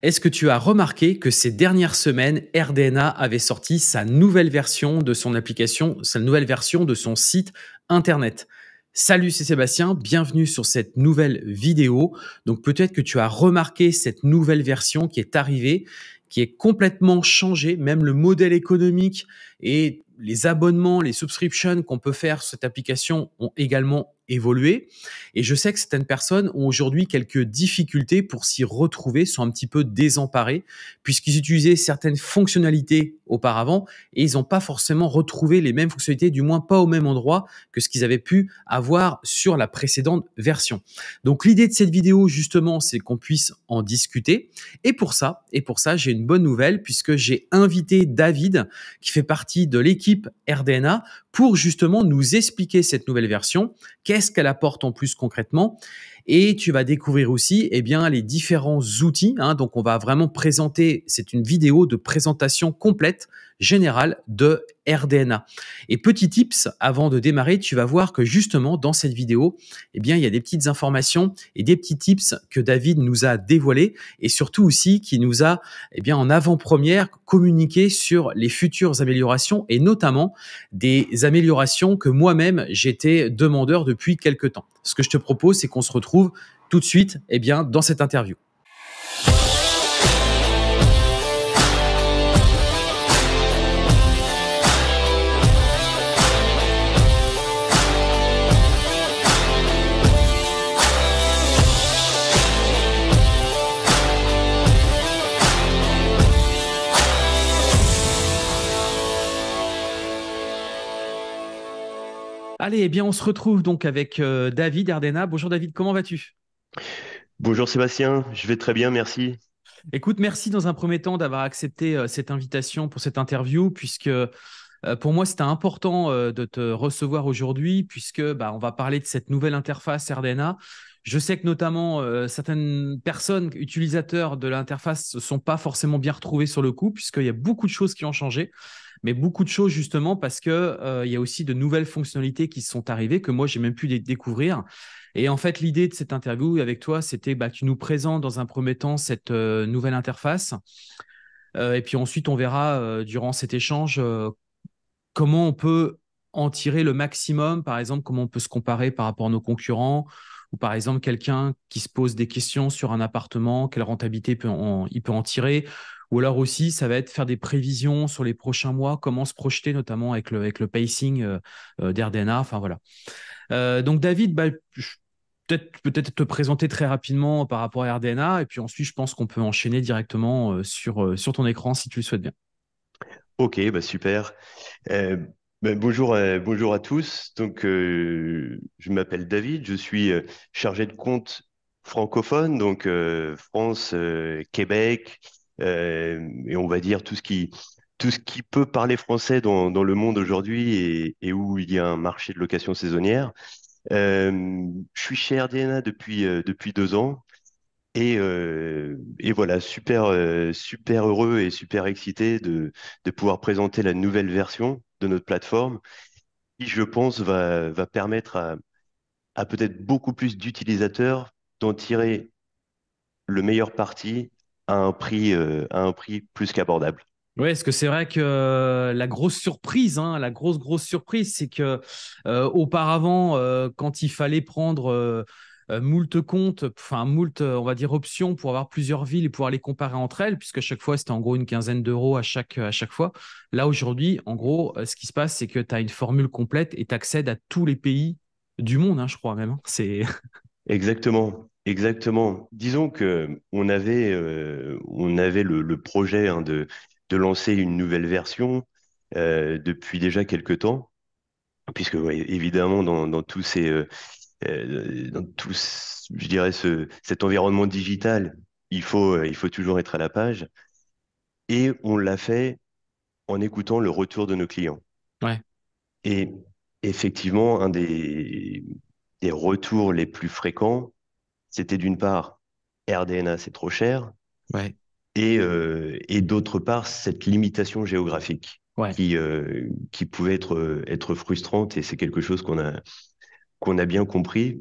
Est-ce que tu as remarqué que ces dernières semaines, RDNA avait sorti sa nouvelle version de son application, sa nouvelle version de son site internet Salut, c'est Sébastien, bienvenue sur cette nouvelle vidéo. Donc peut-être que tu as remarqué cette nouvelle version qui est arrivée, qui est complètement changée, même le modèle économique et les abonnements, les subscriptions qu'on peut faire sur cette application ont également évoluer. Et je sais que certaines personnes ont aujourd'hui quelques difficultés pour s'y retrouver, sont un petit peu désemparées, puisqu'ils utilisaient certaines fonctionnalités auparavant et ils n'ont pas forcément retrouvé les mêmes fonctionnalités, du moins pas au même endroit que ce qu'ils avaient pu avoir sur la précédente version. Donc l'idée de cette vidéo, justement, c'est qu'on puisse en discuter. Et pour ça, et pour ça, j'ai une bonne nouvelle puisque j'ai invité David, qui fait partie de l'équipe RDNA, pour justement nous expliquer cette nouvelle version, qu'est-ce qu'elle apporte en plus concrètement. Et tu vas découvrir aussi eh bien, les différents outils. Hein. donc, on va vraiment présenter, c'est une vidéo de présentation complète général de RDNA. Et petit tips, avant de démarrer, tu vas voir que justement dans cette vidéo, eh bien, il y a des petites informations et des petits tips que David nous a dévoilés et surtout aussi qui nous a, eh bien, en avant-première communiqué sur les futures améliorations et notamment des améliorations que moi-même j'étais demandeur depuis quelques temps. Ce que je te propose, c'est qu'on se retrouve tout de suite, eh bien, dans cette interview. Allez, eh bien, on se retrouve donc avec euh, David Ardena. Bonjour David, comment vas-tu Bonjour Sébastien, je vais très bien, merci. Écoute, merci dans un premier temps d'avoir accepté euh, cette invitation pour cette interview, puisque euh, pour moi c'était important de te recevoir aujourd'hui, puisque bah, on va parler de cette nouvelle interface Ardena. Je sais que notamment certaines personnes utilisateurs de l'interface ne sont pas forcément bien retrouvées sur le coup, puisqu'il y a beaucoup de choses qui ont changé mais beaucoup de choses justement parce que euh, il y a aussi de nouvelles fonctionnalités qui sont arrivées que moi j'ai même pu découvrir. Et en fait, l'idée de cette interview avec toi, c'était bah, tu nous présentes dans un premier temps cette euh, nouvelle interface, euh, et puis ensuite on verra durant cet échange comment on peut en tirer le maximum, par exemple comment on peut se comparer par rapport à nos concurrents ou par exemple quelqu'un qui se pose des questions sur un appartement, quelle rentabilité peut il peut en tirer, ou alors aussi, ça va être faire des prévisions sur les prochains mois, comment se projeter notamment avec le, avec le pacing euh, euh, d'RDNA. Enfin voilà. Euh, donc David, bah, peut-être peut te présenter très rapidement par rapport à RDNA et puis ensuite, je pense qu'on peut enchaîner directement sur, sur ton écran si tu le souhaites bien. Ok, bah super. Bah, bonjour, à, bonjour à tous. Donc, je m'appelle David, je suis chargé de compte francophone, donc France, Québec, euh, et on va dire tout ce qui tout ce qui peut parler français dans, dans le monde aujourd'hui et, où il y a un marché de location saisonnière. Euh, je suis chez RDNA depuis, euh, depuis deux ans et, et voilà, super, super heureux et super excité de, de, pouvoir présenter la nouvelle version de notre plateforme qui, je pense, va, va permettre à, à peut-être beaucoup plus d'utilisateurs d'en tirer le meilleur parti à un prix, euh, à un prix plus qu'abordable. Oui, parce que c'est vrai que euh, la grosse surprise, hein, la grosse grosse surprise, c'est que euh, auparavant, quand il fallait prendre moult comptes, enfin moult, on va dire options pour avoir plusieurs villes et pouvoir les comparer entre elles, puisque à chaque fois c'était en gros une quinzaine d'euros à chaque, à chaque fois. Là aujourd'hui, en gros, ce qui se passe, c'est que tu as une formule complète et tu accèdes à tous les pays du monde, hein, je crois même. Hein. C'est Exactement. Exactement. Disons que on avait, euh, on avait le, projet hein, de, de, lancer une nouvelle version euh, depuis déjà quelques temps, puisque évidemment dans, dans, tous ces, euh, dans tout, je dirais ce, cet environnement digital, il faut, il faut toujours être à la page, et on l'a fait en écoutant le retour de nos clients. Ouais. Et effectivement, un des, des retours les plus fréquents c'était d'une part RDNA, c'est trop cher, euh, et, d'autre part cette limitation géographique euh, qui, pouvait être, euh, être frustrante, et c'est quelque chose qu'on a, qu'on a bien compris.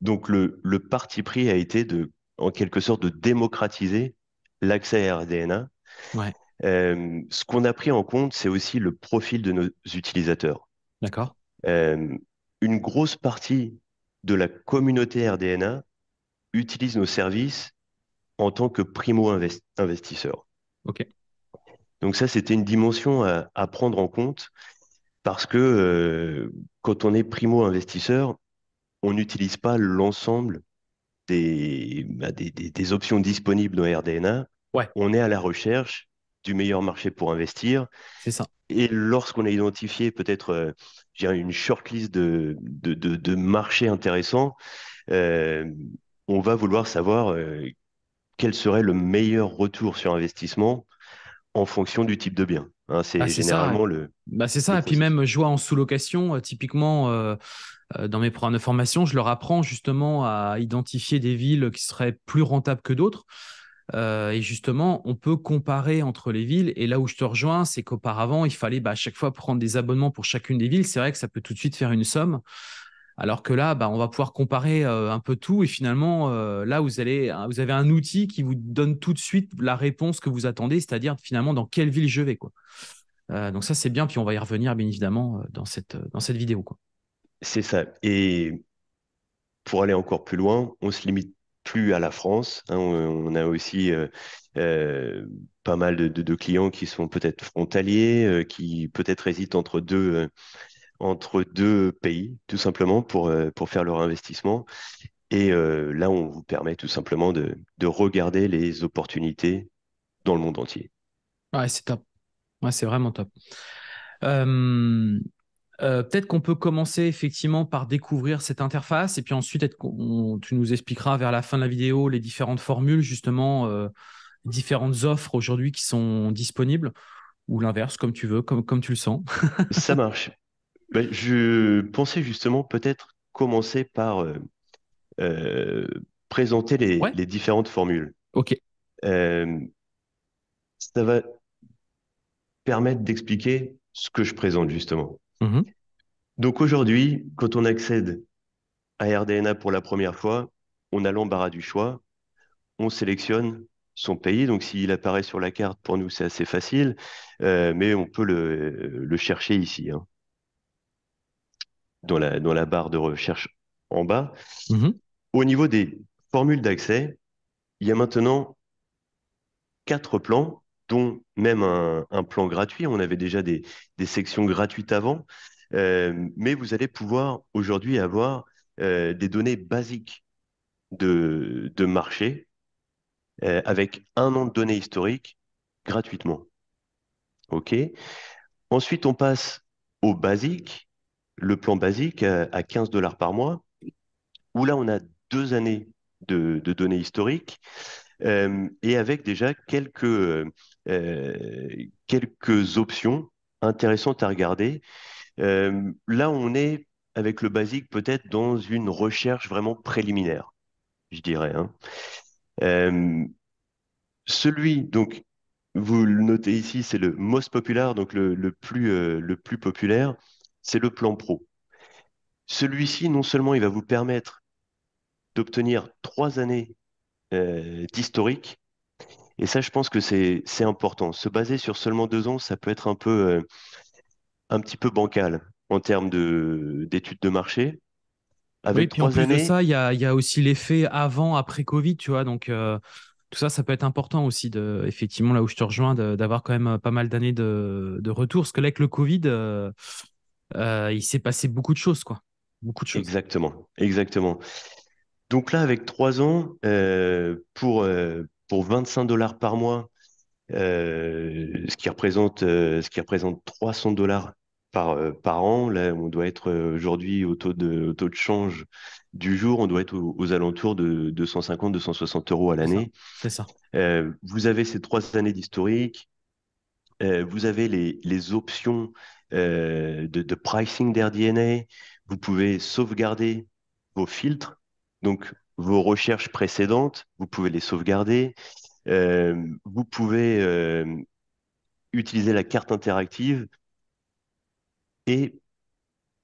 Donc le, parti pris a été de, en quelque sorte de démocratiser l'accès à RDNA. ce qu'on a pris en compte, c'est aussi le profil de nos utilisateurs. D'accord. une grosse partie de la communauté RDNA utilisent nos services en tant que primo-investisseurs. Okay. Donc ça, c'était une dimension à, prendre en compte parce que euh, quand on est primo-investisseur, on n'utilise pas l'ensemble des, bah, des, options disponibles dans RDNA. Ouais. On est à la recherche du meilleur marché pour investir. C'est ça. Et lorsqu'on a identifié peut-être euh, une shortlist de, de, de, marchés intéressants, euh, on va vouloir savoir euh, quel serait le meilleur retour sur investissement en fonction du type de bien. Hein. c'est généralement ah, le. c'est ça. Bah, et puis même, je en sous-location, euh, typiquement. Euh, dans mes programmes de formation, je leur apprends justement à identifier des villes qui seraient plus rentables que d'autres. et justement, on peut comparer entre les villes. Et là où je te rejoins, c'est qu'auparavant, il fallait bah, à chaque fois prendre des abonnements pour chacune des villes. C'est vrai que ça peut tout de suite faire une somme. Alors que là, bah, on va pouvoir comparer euh, un peu tout et finalement, euh, là, vous, allez, hein, vous avez un outil qui vous donne tout de suite la réponse que vous attendez, c'est-à-dire finalement dans quelle ville je vais. Quoi. Euh, donc ça, c'est bien, puis on va y revenir bien évidemment dans cette, dans cette vidéo. C'est ça. Et pour aller encore plus loin, on se limite plus à la France. Hein. on, a aussi pas mal de, de, clients qui sont peut-être frontaliers, qui peut-être hésitent entre deux, entre deux pays, tout simplement, pour, euh, pour faire leur investissement. Et euh, là, on vous permet tout simplement de, regarder les opportunités dans le monde entier. Ouais, c'est top. Ouais, c'est vraiment top. Euh, peut-être qu'on peut commencer effectivement par découvrir cette interface et puis ensuite tu nous expliqueras vers la fin de la vidéo les différentes formules justement, différentes offres aujourd'hui qui sont disponibles ou l'inverse comme tu veux, comme, comme tu le sens. Ça marche. Bah, je pensais justement peut-être commencer par euh, euh, présenter les, différentes formules. Ok. Euh, ça va permettre d'expliquer ce que je présente justement. Mm-hmm. Donc aujourd'hui, quand on accède à RDNA pour la première fois, on a l'embarras du choix. On sélectionne son pays. Donc s'il apparaît sur la carte, pour nous, c'est assez facile, mais on peut le, chercher ici. Hein dans la, dans la barre de recherche en bas. Mhm. Au niveau des formules d'accès, il y a maintenant quatre plans, dont même un, plan gratuit. On avait déjà des, des sections gratuites avant, euh, mais vous allez pouvoir aujourd'hui avoir euh, des données basiques de, marché euh, avec un an de données historiques gratuitement. OK Ensuite, on passe au basique le plan basique à 15 dollars par mois, où là, on a deux années de, données historiques euh, et avec déjà quelques, euh, quelques options intéressantes à regarder. Euh, là, on est avec le basique peut-être dans une recherche vraiment préliminaire, je dirais. Hein. celui, donc, vous le notez ici, c'est le most populaire, donc le plus, le plus populaire c'est le plan pro. Celui-ci, non seulement il va vous permettre d'obtenir trois années euh, d'historique, et ça, je pense que c'est important. Se baser sur seulement deux ans, ça peut être un peu euh, un petit peu bancal en termes d'études de, marché. Avec puis en plus de ça, il y a, aussi l'effet avant, après Covid, tu vois. Donc euh, tout ça, ça peut être important aussi, de, effectivement, là où je te rejoins, d'avoir quand même pas mal d'années de, de, retour. Parce que là, avec le Covid, euh, il s'est passé beaucoup de choses, quoi. Beaucoup de Exactement, exactement. Donc là, avec trois ans, euh, pour, euh, pour 25 dollars par mois, ce, qui représente, ce qui représente 300 dollars par, par an, là, on doit être aujourd'hui au taux, de, taux de change du jour, on doit être aux, alentours de 250-260 euros à l'année. C'est ça. vous avez ces trois années d'historique, vous avez les, les options euh, de, pricing d'air Vous pouvez sauvegarder vos filtres, donc vos recherches précédentes, vous pouvez les sauvegarder. Euh, vous pouvez euh, utiliser la carte interactive et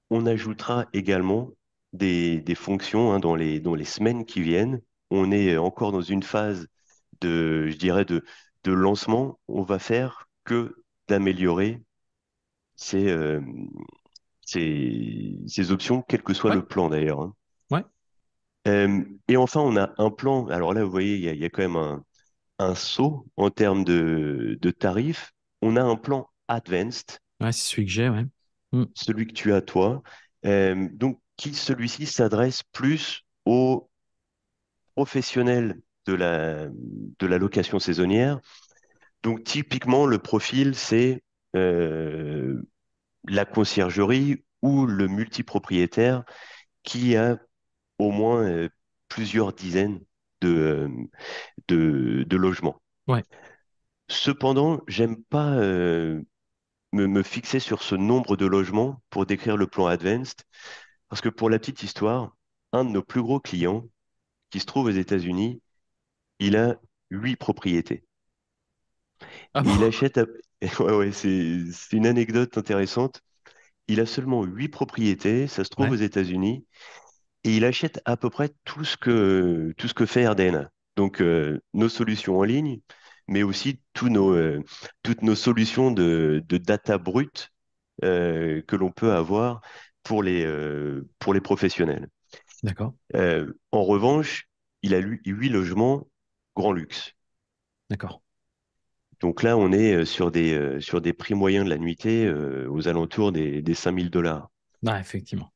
on ajoutera également des, fonctions hein, dans, les, dans les semaines qui viennent. On est encore dans une phase de, je dirais, de, de lancement. On va faire que d'améliorer euh, c'est ces options, quel que soit le plan d'ailleurs. Hein. et enfin, on a un plan. Alors là, vous voyez, il y, a quand même un, saut en termes de, tarifs. On a un plan advanced. c'est celui que j'ai, hmm. Celui que tu as, toi. donc, qui celui-ci s'adresse plus aux professionnels de la, de la location saisonnière. Donc, typiquement, le profil, c'est euh, la conciergerie ou le multipropriétaire qui a au moins euh, plusieurs dizaines euh, de, de, logements. Ouais. Cependant, j'aime pas me, fixer sur ce nombre de logements pour décrire le plan Advanced, parce que pour la petite histoire, un de nos plus gros clients, qui se trouve aux États-Unis, il a huit propriétés. Ah il achète. ouais, ouais, c'est une anecdote intéressante. Il a seulement huit propriétés, ça se trouve aux États-Unis, et il achète à peu près tout ce que, tout ce que fait RDNA. Donc, euh, nos solutions en ligne, mais aussi nos, euh, toutes nos solutions de, data brute euh, que l'on peut avoir pour les, pour les professionnels. D'accord, en revanche, il a huit logements grand luxe. d'accord. Donc là, on est sur des, sur des prix moyens de la nuitée aux alentours des, des 5000 dollars. Ah, effectivement.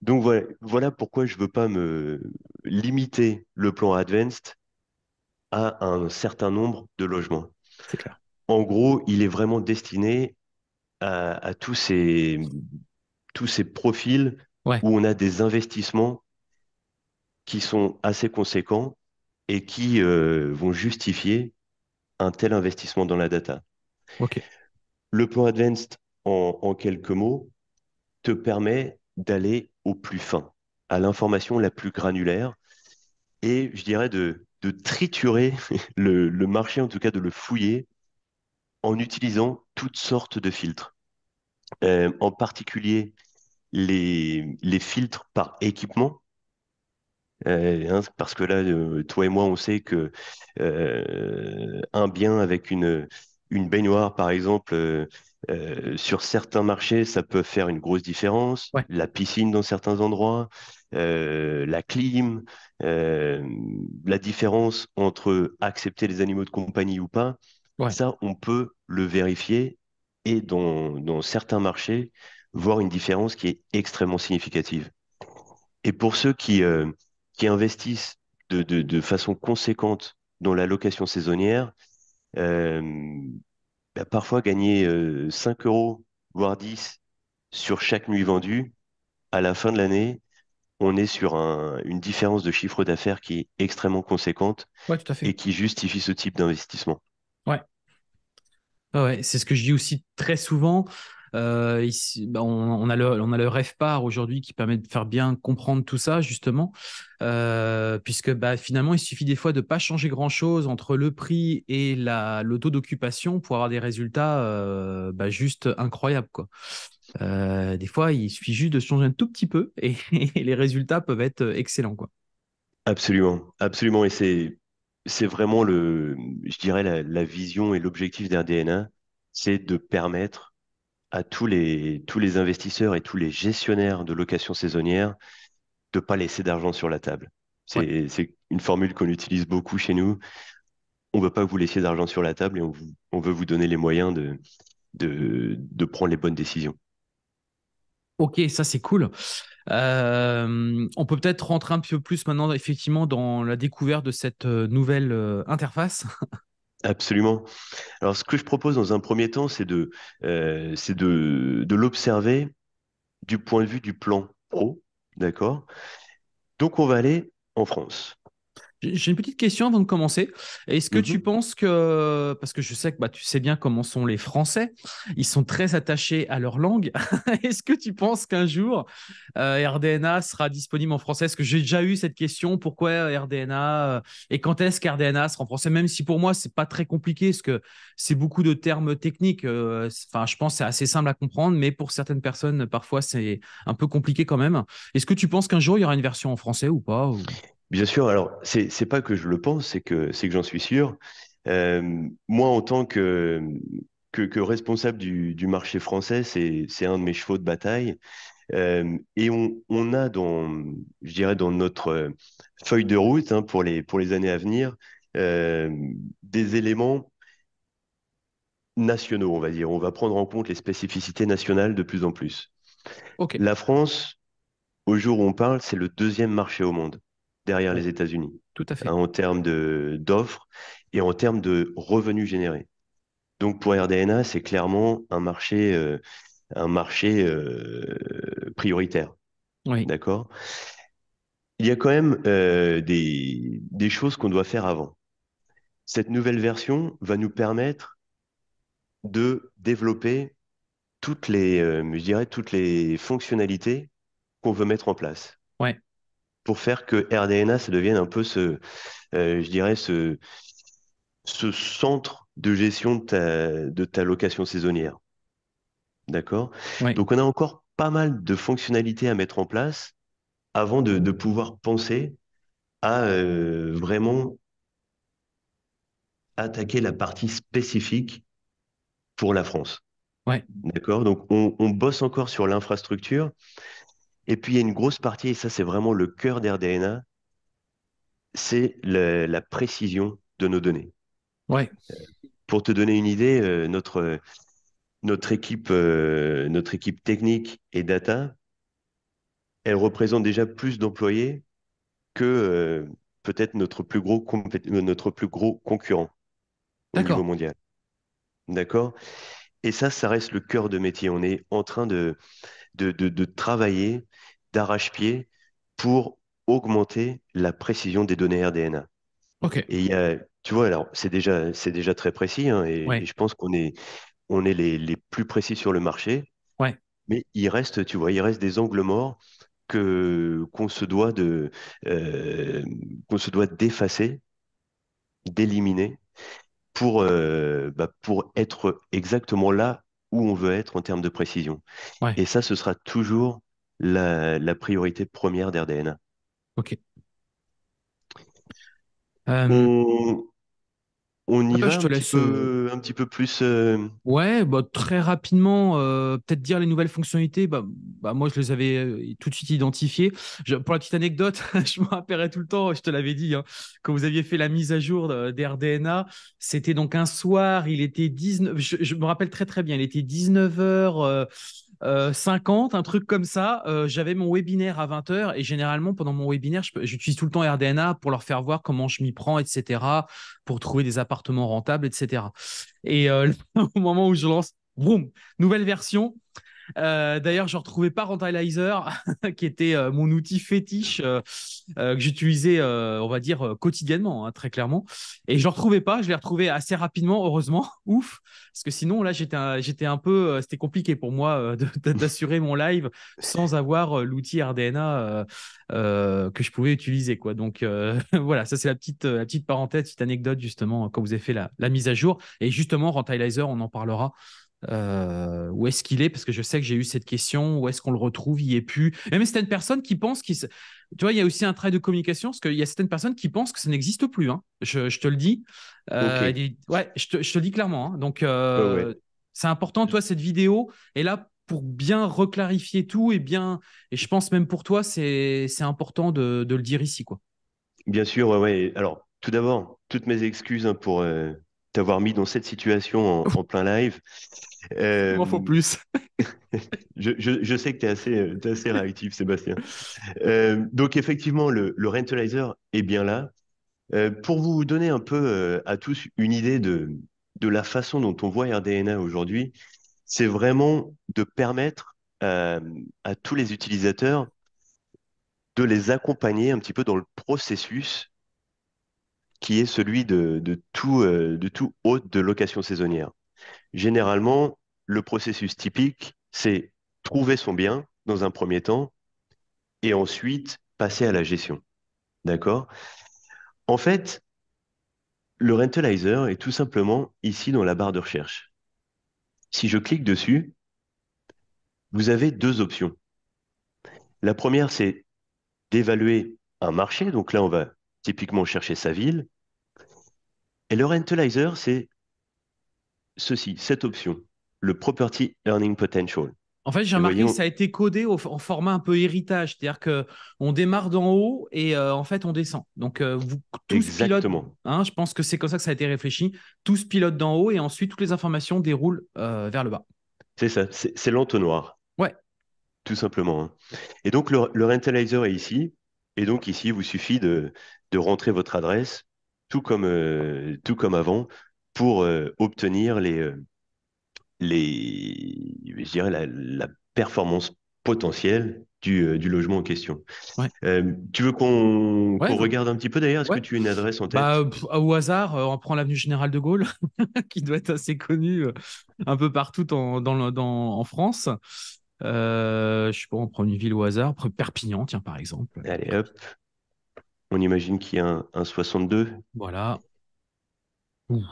Donc voilà, pourquoi je ne veux pas me limiter le plan advanced à un certain nombre de logements. Clair. En gros, il est vraiment destiné à, tous, ces, tous ces profils où on a des investissements qui sont assez conséquents et qui vont justifier un tel investissement dans la data. Le plan Advanced, en, quelques mots, te permet d'aller au plus fin, à l'information la plus granulaire, et je dirais de, de triturer le, marché, en tout cas de le fouiller, en utilisant toutes sortes de filtres. Euh, en particulier les filtres par équipement, euh, hein, parce que là, euh, toi et moi, on sait que euh, un bien avec une, une baignoire, par exemple, sur certains marchés, ça peut faire une grosse différence. La piscine dans certains endroits, la clim, la différence entre accepter les animaux de compagnie ou pas, ça, on peut le vérifier et dans, certains marchés, voir une différence qui est extrêmement significative. Et pour ceux qui, qui investissent de, façon conséquente dans la location saisonnière, euh, bah, parfois gagner 5 euh, euros, voire 10 sur chaque nuit vendue, à la fin de l'année, on est sur une différence de chiffre d'affaires qui est extrêmement conséquente et qui justifie ce type d'investissement. Ouais. ouais c'est ce que je dis aussi très souvent. Euh, bah, on, a le, on a le rêve par aujourd'hui qui permet de faire bien comprendre tout ça, justement, euh, puisque bah, finalement, il suffit des fois de pas changer grand-chose entre le prix et le taux d'occupation pour avoir des résultats euh, bah, juste incroyables. Quoi. des fois, il suffit juste de changer un tout petit peu et, les résultats peuvent être excellents. Quoi. Absolument, absolument. Et c'est c'est vraiment le, je dirais, la, la vision et l'objectif d'un DNA, c'est de permettre à tous les, tous les investisseurs et tous les gestionnaires de location saisonnière de ne pas laisser d'argent sur la table. C'est une formule qu'on utilise beaucoup chez nous. On ne veut pas vous laisser d'argent sur la table et on, veut vous donner les moyens de, de, prendre les bonnes décisions. Ok, ça c'est cool. Euh, on peut peut-être rentrer un peu plus maintenant, effectivement, dans la découverte de cette euh, nouvelle euh, interface Absolument. Alors, ce que je propose dans un premier temps, c'est de, euh, de, de l'observer du point de vue du plan pro, d'accord Donc, on va aller en France. J'ai une petite question avant de commencer. Est-ce que tu mhm. penses que, parce que je sais que bah, tu sais bien comment sont les Français, ils sont très attachés à leur langue. Est-ce que tu penses qu'un jour euh, RDNA sera disponible en français Est-ce que j'ai déjà eu cette question Pourquoi RDNA euh, Et quand est-ce qu'RDNA sera en français Même si pour moi c'est pas très compliqué, parce que c'est beaucoup de termes techniques. Euh, enfin, je pense c'est assez simple à comprendre, mais pour certaines personnes parfois c'est un peu compliqué quand même. Est-ce que tu penses qu'un jour il y aura une version en français ou pas Bien sûr, alors c'est n'est pas que je le pense, c'est que c'est que j'en suis sûr. Euh, moi, en tant que, responsable du, marché français, c'est un de mes chevaux de bataille. Euh, et on, a dans, je dirais, dans notre euh, feuille de route hein, pour, les, pour les années à venir, des éléments nationaux, on va dire. On va prendre en compte les spécificités nationales de plus en plus. La France, au jour où on parle, c'est le deuxième marché au monde derrière les États-Unis. Tout à fait. Hein, en termes d'offres et en termes de revenus générés. Donc pour RDNA, c'est clairement un marché, euh, un marché euh, prioritaire. Oui. D'accord Il y a quand même euh, des, choses qu'on doit faire avant. Cette nouvelle version va nous permettre de développer toutes les, je dirais, toutes les fonctionnalités qu'on veut mettre en place. Ouais pour faire que RDNA, ça devienne un peu ce, euh, je dirais, ce, ce centre de gestion de ta, location saisonnière. D'accord Donc, on a encore pas mal de fonctionnalités à mettre en place avant de, pouvoir penser à euh, vraiment attaquer la partie spécifique pour la France. D'accord Donc, on, bosse encore sur l'infrastructure, et puis, il y a une grosse partie, et ça, c'est vraiment le cœur d'RDNA, c'est la, précision de nos données. Ouais. Pour te donner une idée, euh, notre, notre, équipe, euh, notre équipe technique et data, elle représente déjà plus d'employés que euh, peut-être notre, plus gros notre plus gros concurrent au niveau mondial. D'accord Et ça, ça reste le cœur de métier. On est en train de, de, de travailler d'arrache-pied pour augmenter la précision des données RDNA. Ok. Et tu vois, alors c'est déjà, c'est déjà très précis, hein, et, je pense qu'on est, on est les, plus précis sur le marché. Ouais. Mais il reste, tu vois, il reste des angles morts que qu'on se doit de, euh, qu'on se doit d'effacer, d'éliminer pour euh, bah, pour être exactement là où on veut être en termes de précision. Ouais. Et ça, ce sera toujours la, priorité première d'RDNA Ok. On, y va un, petit peu, plus. Euh, ouais, bah, très rapidement, euh, peut-être dire les nouvelles fonctionnalités. Bah, bah moi, je les avais euh, tout de suite identifiées. pour la petite anecdote, je me rappellerai tout le temps, je te l'avais dit, hein, quand vous aviez fait la mise à jour d'RDNA c'était donc un soir, il était 19. Je, je, me rappelle très très bien, il était 19h. 50, euh, un truc comme ça. Euh, j'avais mon webinaire à 20h et généralement, pendant mon webinaire, j'utilise tout le temps RDNA pour leur faire voir comment je m'y prends, etc., pour trouver des appartements rentables, etc. Et euh, au moment où je lance, boum, nouvelle version, euh, d'ailleurs, je ne retrouvais pas Rentalizer, qui était euh, mon outil fétiche euh, que j'utilisais, on va dire, quotidiennement, hein, très clairement. Et je ne retrouvais pas, je l'ai retrouvé assez rapidement, heureusement, ouf, parce que sinon, là, j'étais un, peu, c'était compliqué pour moi d'assurer mon live sans avoir l'outil RDNA que je pouvais utiliser. Quoi. Donc voilà, ça c'est la petite, la petite parenthèse, petite anecdote, justement, quand vous avez fait la, la mise à jour. Et justement, Rentalizer, on en parlera. Euh, où est-ce qu'il est Parce que je sais que j'ai eu cette question. Où est-ce qu'on le retrouve Il n'y est plus. Mais c'est une personnes qui pensent qu'il. Tu vois, il y a aussi un trait de communication, parce qu'il y a certaines personnes qui pensent que ça n'existe plus. Hein. Je, te le dis. Euh, ouais, je te, le dis clairement. Hein. Donc, euh, c'est important, toi, cette vidéo et là pour bien reclarifier tout et bien. Et je pense même pour toi, c'est important de, le dire ici, quoi. Bien sûr, ouais. Alors, tout d'abord, toutes mes excuses hein, pour t'avoir mis dans cette situation en, en plein live. Il m'en faut euh, plus. je, sais que tu es assez, euh, assez réactif, Sébastien. Euh, donc, effectivement, le, Rentalizer est bien là. pour vous donner un peu à tous une idée de, de la façon dont on voit RDNA aujourd'hui, c'est vraiment de permettre à, tous les utilisateurs de les accompagner un petit peu dans le processus qui est celui de, tout, de tout de location saisonnière généralement, le processus typique, c'est trouver son bien dans un premier temps et ensuite passer à la gestion. D'accord En fait, le rentalizer est tout simplement ici dans la barre de recherche. Si je clique dessus, vous avez deux options. La première, c'est d'évaluer un marché. Donc là, on va typiquement chercher sa ville. Et le rentalizer, c'est ceci, cette option, le Property Earning Potential. En fait, j'ai remarqué que ça a été codé en format un peu héritage, c'est-à-dire que on démarre d'en haut et euh, en fait on descend. Donc euh, vous tous Exactement. Hein, je pense que c'est comme ça que ça a été réfléchi. Tous pilotent d'en haut et ensuite toutes les informations déroulent euh, vers le bas. C'est ça, c'est l'entonnoir. Ouais. Tout simplement. Hein. Et donc le, le, rentalizer est ici. Et donc ici, il vous suffit de, de rentrer votre adresse, tout comme, tout comme avant, pour euh, obtenir les, euh, les, je la, performance potentielle du, euh, logement en question. tu veux qu'on regarde un petit peu d'ailleurs Est-ce que tu as une adresse en tête bah, Au hasard, on prend l'avenue Générale de Gaulle, qui doit être assez connue un peu partout en, France. Euh, je sais pas, on prend une ville au hasard, Perpignan, tiens, par exemple. Allez, hop. On imagine qu'il y a un, un 62. Voilà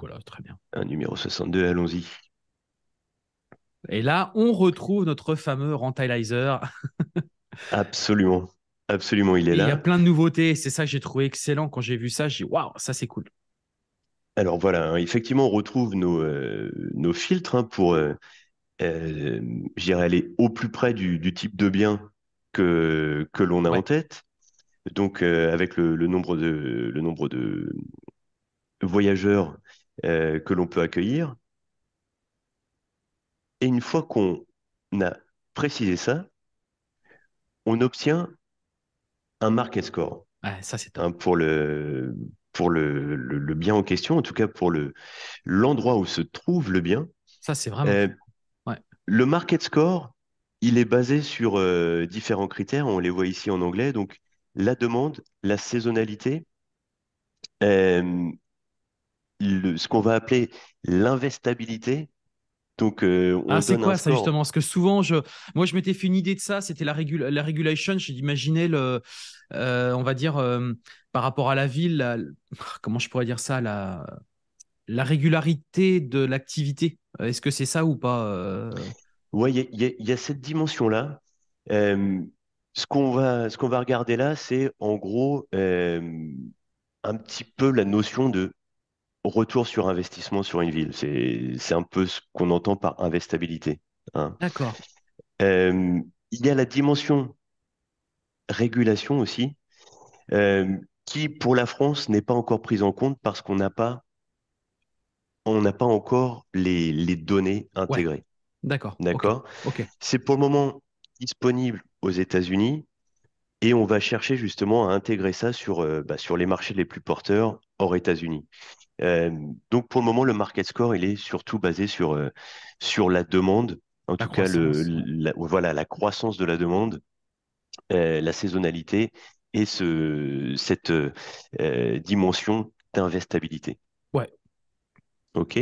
voilà, très bien. Un numéro 62, allons-y. Et là, on retrouve notre fameux Rentalizer. absolument, absolument, il est là. Il y a plein de nouveautés, c'est ça que j'ai trouvé excellent. Quand j'ai vu ça, j'ai dit waouh, ça c'est cool. Alors voilà, hein, effectivement, on retrouve nos, euh, nos filtres hein, pour, euh, euh aller au plus près du, type de bien que, que l'on a en tête. Donc, euh, avec nombre de, le nombre de, voyageurs euh, que l'on peut accueillir. Et une fois qu'on a précisé ça, on obtient un market score. ça, c'est un hein, pour le pour le, le, bien en question, en tout cas pour le l'endroit où se trouve le bien. Ça, c'est vraiment. Euh, le market score, il est basé sur euh, différents critères. On les voit ici en anglais. Donc, la demande, la saisonnalité, ce qu'on va appeler l'investabilité. Donc, euh, ah, c'est quoi ça justement Parce que souvent, je, moi, je m'étais fait une idée de ça. C'était la, régul... la regulation. J'imaginais le, euh, on va dire, euh, par rapport à la ville, comment je pourrais dire ça, la, la régularité de l'activité. Est-ce que c'est ça ou pas Oui, il y, y, a cette dimension là. ce qu'on va, ce qu'on va regarder là, c'est en gros un petit peu la notion de retour sur investissement sur une ville. C'est un peu ce qu'on entend par investabilité. Hein. D'accord. il y a la dimension régulation aussi, qui pour la France n'est pas encore prise en compte parce qu'on n'a pas, pas encore les, données intégrées. D'accord. D'accord. C'est pour le moment disponible aux États-Unis, et on va chercher justement à intégrer ça sur, euh, bah, sur les marchés les plus porteurs hors États-Unis. Euh, donc pour le moment, le market score, il est surtout basé sur, euh, sur la demande, en tout cas le, la, voilà, la croissance de la demande, la saisonnalité et ce, cette dimension d'investabilité. Ouais. OK.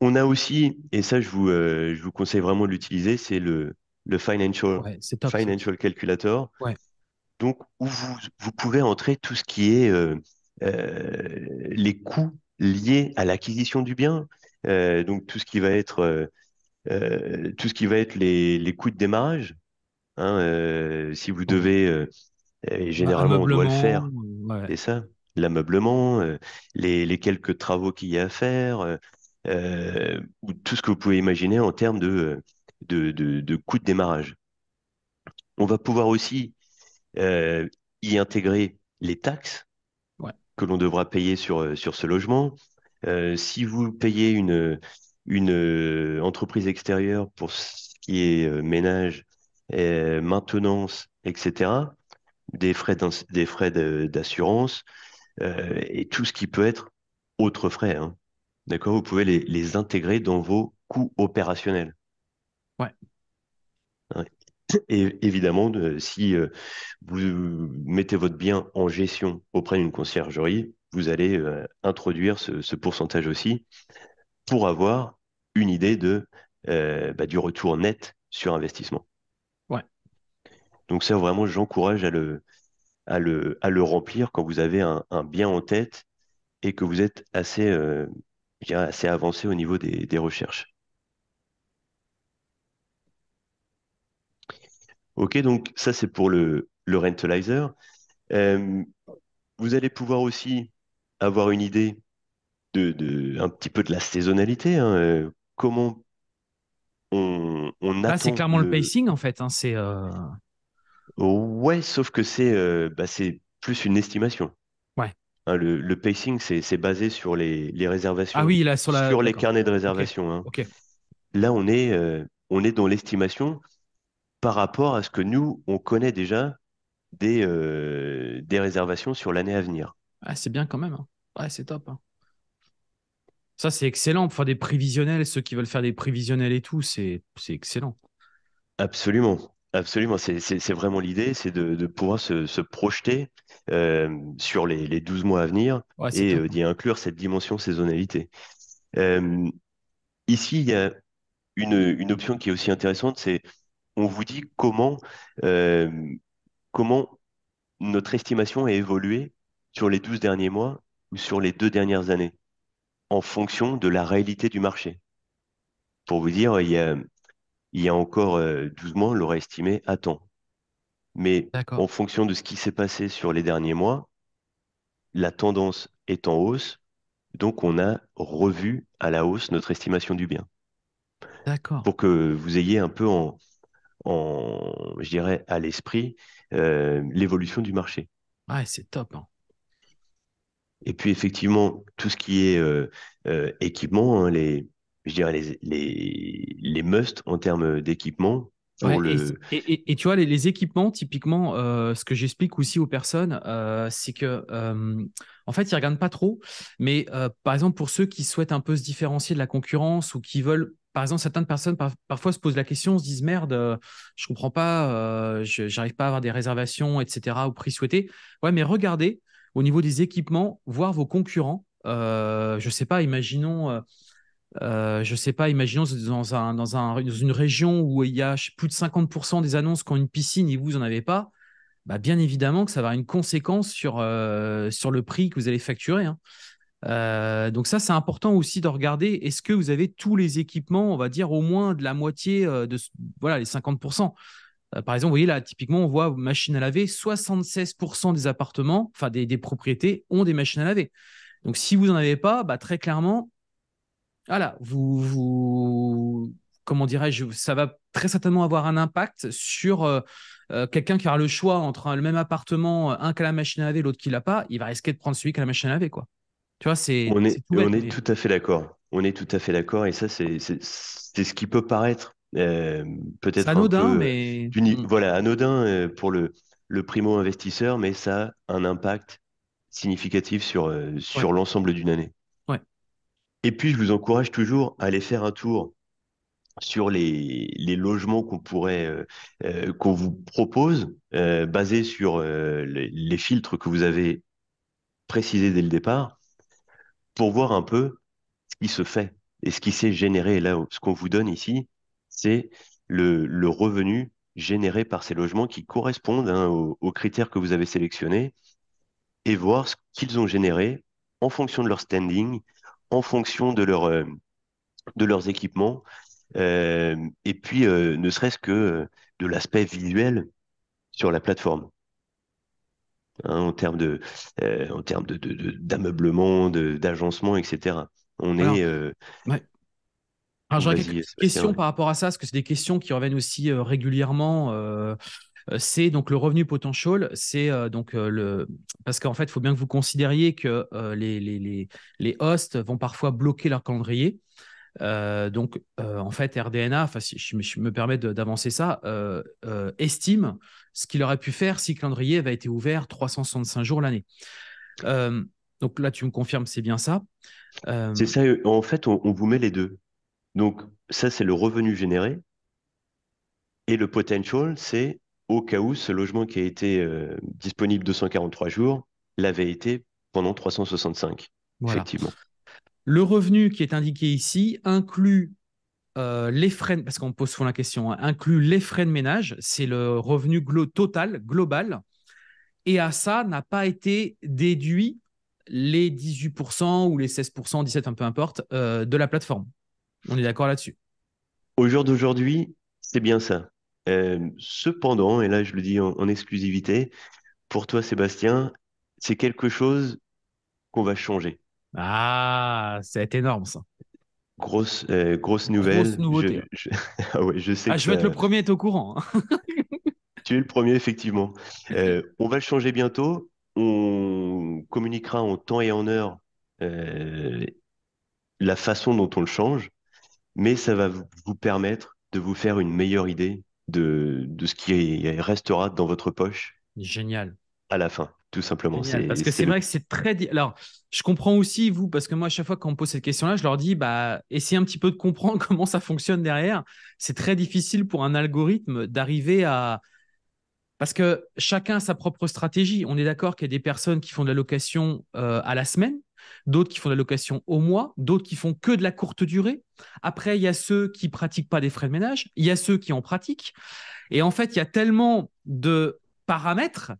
On a aussi, et ça je vous, je vous conseille vraiment de l'utiliser, c'est le, le Financial, Calculator. Donc, où vous, vous, pouvez entrer tout ce qui est euh, euh, les coûts liés à l'acquisition du bien, euh, donc tout ce qui va être, tout ce qui va être les, les coûts de démarrage. Hein, si vous devez, généralement on doit le faire, et ça, l'ameublement, les, les, quelques travaux qu'il y a à faire, ou tout ce que vous pouvez imaginer en termes de de, coûts de démarrage. On va pouvoir aussi euh, y intégrer les taxes que l'on devra payer sur, euh, sur ce logement. Euh, si vous payez une, une entreprise extérieure pour ce qui est ménage, maintenance, etc., des frais d'assurance et tout ce qui peut être autres frais. Hein. D'accord Vous pouvez les, intégrer dans vos coûts opérationnels. Ouais. Et évidemment, euh, si euh, vous euh, mettez votre bien en gestion auprès d'une conciergerie, vous allez introduire ce, pourcentage aussi pour avoir une idée de, bah, du retour net sur investissement. Ouais. Donc ça, vraiment, j'encourage à le, à, le, à le remplir quand vous avez un, bien en tête et que vous êtes assez, assez avancé au niveau des recherches. Ok, donc ça c'est pour le, rentalizer. Euh, vous allez pouvoir aussi avoir une idée de, un petit peu de la saisonnalité. Hein. Euh, comment on, on Là, ah, c'est clairement le... pacing en fait. Hein, c'est euh, ouais, sauf que c'est bah, c'est plus une estimation. Ouais. Hein, le, pacing, c'est basé sur les, réservations. Ah oui, sur, les carnets de réservation. Hein. Là, on est, on est dans l'estimation par rapport à ce que nous, on connaît déjà des, euh, des réservations sur l'année à venir. Ah, c'est bien quand même. Hein. Ouais, c'est top. Hein. Ça, c'est excellent. faire des prévisionnels, ceux qui veulent faire des prévisionnels et tout, c'est excellent. Absolument. Absolument, c'est vraiment l'idée, c'est de, pouvoir se, projeter euh, sur les, 12 mois à venir et euh, d'y inclure cette dimension saisonnalité. ici, il y a une, une, option qui est aussi intéressante, c'est on vous dit comment, euh, comment notre estimation a évolué sur les 12 derniers mois ou sur les deux dernières années, en fonction de la réalité du marché. Pour vous dire, il y a, il y a encore 12 euh, mois, on l'aurait estimé à temps. Mais en fonction de ce qui s'est passé sur les derniers mois, la tendance est en hausse, donc on a revu à la hausse notre estimation du bien. D'accord. Pour que vous ayez un peu en, je dirais, à l'esprit euh, l'évolution du marché. Ouais, ah, c'est top. Hein. Et puis effectivement, tout ce qui est euh, euh, équipement, hein, les, je dirais les, les, must en termes d'équipement. et, et, tu vois, les, équipements, typiquement, ce que j'explique aussi aux personnes, c'est que en fait, ils ne regardent pas trop. Mais par exemple, pour ceux qui souhaitent un peu se différencier de la concurrence ou qui veulent par exemple, certaines personnes parfois se posent la question, se disent merde, je euh, je comprends pas, euh, je j'arrive pas à avoir des réservations, etc. au prix souhaité. Ouais, mais regardez au niveau des équipements, voir vos concurrents. Euh, je sais pas, imaginons. je sais pas, imaginons dans, un, dans, une région où il y a plus de 50% des annonces qui ont une piscine et vous n'en avez pas, bah, bien évidemment que ça va avoir une conséquence sur, sur le prix que vous allez facturer. Hein. Euh, donc ça, c'est important aussi de regarder, est-ce que vous avez tous les équipements, on va dire au moins de la moitié, euh, de voilà, les 50%. Euh, par exemple, vous voyez là, typiquement, on voit machine à laver, 76% des appartements, enfin des, propriétés ont des machines à laver. Donc si vous n'en avez pas, bah, très clairement, voilà, ah vous, comment dirais-je, ça va très certainement avoir un impact sur quelqu'un qui aura le choix entre le même appartement, un qui a la machine à laver, l'autre qui l'a pas, il va risquer de prendre celui qui a la machine à laver, quoi c'est. On est, on est tout à fait d'accord. On est tout à fait d'accord. Et ça, c'est ce qui peut paraître euh, peut-être anodin, peu, euh, mais. Mm. Voilà, anodin euh, pour le, le primo investisseur, mais ça a un impact significatif sur, sur l'ensemble d'une année. Et puis, je vous encourage toujours à aller faire un tour sur les, logements qu'on pourrait qu'on vous propose basés sur les, les, filtres que vous avez précisés dès le départ pour voir un peu ce qui se fait et ce qui s'est généré. là, ce qu'on vous donne ici, c'est le, revenu généré par ces logements qui correspondent hein, aux, critères que vous avez sélectionnés et voir ce qu'ils ont généré en fonction de leur standing, en fonction de, leur, euh, de leurs équipements, euh, et puis euh, ne serait-ce que de l'aspect visuel sur la plateforme. Hein, en termes de, euh, en de, d'ameublement, d'agencement, etc. On est. Euh, j'aurais quelques questions par rapport à ça, parce que c'est des questions qui reviennent aussi euh, régulièrement c'est donc le revenu potentiel, c'est donc le parce qu'en fait, il faut bien que vous considériez que les, les, les, hosts vont parfois bloquer leur calendrier. Euh, donc, euh, en fait, RDNA, si je, me permets d'avancer ça, euh, estime ce qu'il aurait pu faire si le calendrier avait été ouvert 365 jours l'année. donc là, tu me confirmes, c'est bien ça. C'est ça. En fait, on, vous met les deux. Donc, ça, c'est le revenu généré. Et le potential, c'est au cas où ce logement qui a été disponible 243 jours l'avait été pendant 365. Effectivement. Le revenu qui est indiqué ici inclut euh, les frais, parce qu'on pose souvent la question, hein, inclut les frais de ménage, c'est le revenu total, global, et à ça n'a pas été déduit les 18% ou les 16%, 17%, peu importe, euh, de la plateforme. On est d'accord là-dessus. Au jour d'aujourd'hui, c'est bien ça. Euh, cependant, et là je le dis en exclusivité, pour toi Sébastien, c'est quelque chose qu'on va changer. Ah, c'est énorme ça. Grosse, euh, grosse nouvelle. Grosse nouveauté. Je, Ah je sais. Ah, je vais être le premier à être au courant. Hein. tu es le premier, effectivement. Euh, on va le changer bientôt. On communiquera en temps et en heure euh, la façon dont on le change, mais ça va vous permettre de vous faire une meilleure idée de, de ce qui restera dans votre poche. Génial. À la fin tout simplement. Parce que c'est vrai que c'est très. Alors, je comprends aussi vous, parce que moi, à chaque fois qu'on me pose cette question-là, je leur dis, bah, essayez un petit peu de comprendre comment ça fonctionne derrière. C'est très difficile pour un algorithme d'arriver à. Parce que chacun a sa propre stratégie. On est d'accord qu'il y a des personnes qui font de la location euh, à la semaine, d'autres qui font de la location au mois, d'autres qui font que de la courte durée. Après, il y a ceux qui pratiquent pas des frais de ménage, il y a ceux qui en pratiquent. Et en fait, il y a tellement de paramètres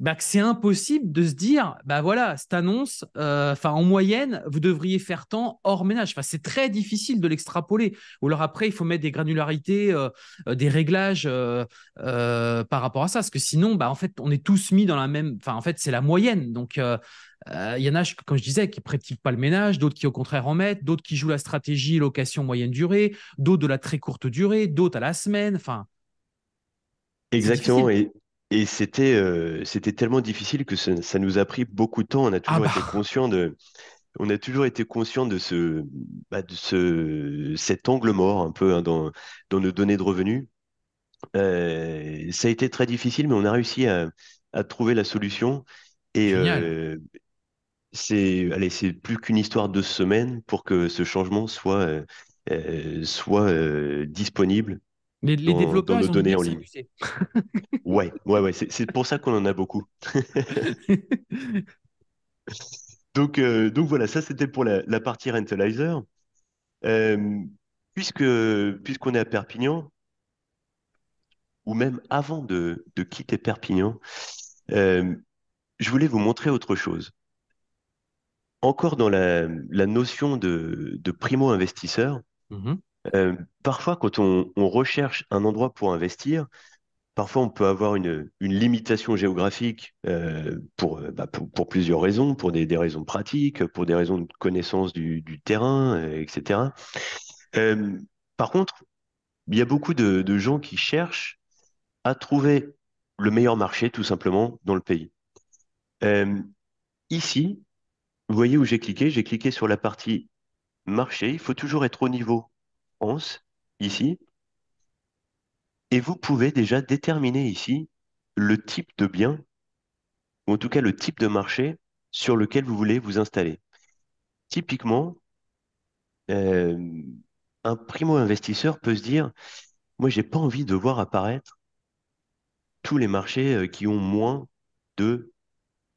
bah, que c'est impossible de se dire, bah voilà, cette annonce, euh, enfin en moyenne, vous devriez faire tant hors ménage. Enfin, c'est très difficile de l'extrapoler. Ou alors après, il faut mettre des granularités, euh, euh, des réglages par rapport à ça, parce que sinon, bah en fait, on est tous mis dans la même. Enfin, en fait, c'est la moyenne. Donc il y en a, comme je disais, qui ne pratiquent pas le ménage, d'autres qui au contraire en mettent, d'autres qui jouent la stratégie location moyenne durée, d'autres de la très courte durée, d'autres à la semaine. Enfin, Exactement. Et, et c'était euh, c'était tellement difficile que ça, nous a pris beaucoup de temps. On a ah toujours bah. été conscient de on a toujours été conscient de ce bah, de ce cet angle mort un peu hein, dans dans nos données de revenus. Euh, ça a été très difficile, mais on a réussi à, trouver la solution. Et euh, c'est allez c'est plus qu'une histoire de semaine pour que ce changement soit soit disponible les, développeurs, en ligne. ouais, ouais, ouais. C'est pour ça qu'on en a beaucoup. donc, euh, donc voilà, ça c'était pour la, partie Rentalizer. Euh, puisque puisqu'on est à Perpignan, ou même avant de, quitter Perpignan, euh, je voulais vous montrer autre chose. Encore dans la, notion de, primo-investisseur, mhm. Euh, parfois, quand on, recherche un endroit pour investir, parfois on peut avoir une, limitation géographique euh, euh, bah, pour, pour, plusieurs raisons, pour des, raisons pratiques, pour des raisons de connaissance du, terrain, etc. par contre, il y a beaucoup de gens qui cherchent à trouver le meilleur marché, tout simplement, dans le pays. ici, vous voyez où j'ai cliqué J'ai cliqué sur la partie marché. Il faut toujours être au niveau ici, et vous pouvez déjà déterminer ici le type de bien, ou en tout cas le type de marché sur lequel vous voulez vous installer. Typiquement, euh, un primo-investisseur peut se dire, moi, j'ai pas envie de voir apparaître tous les marchés euh, qui ont moins de,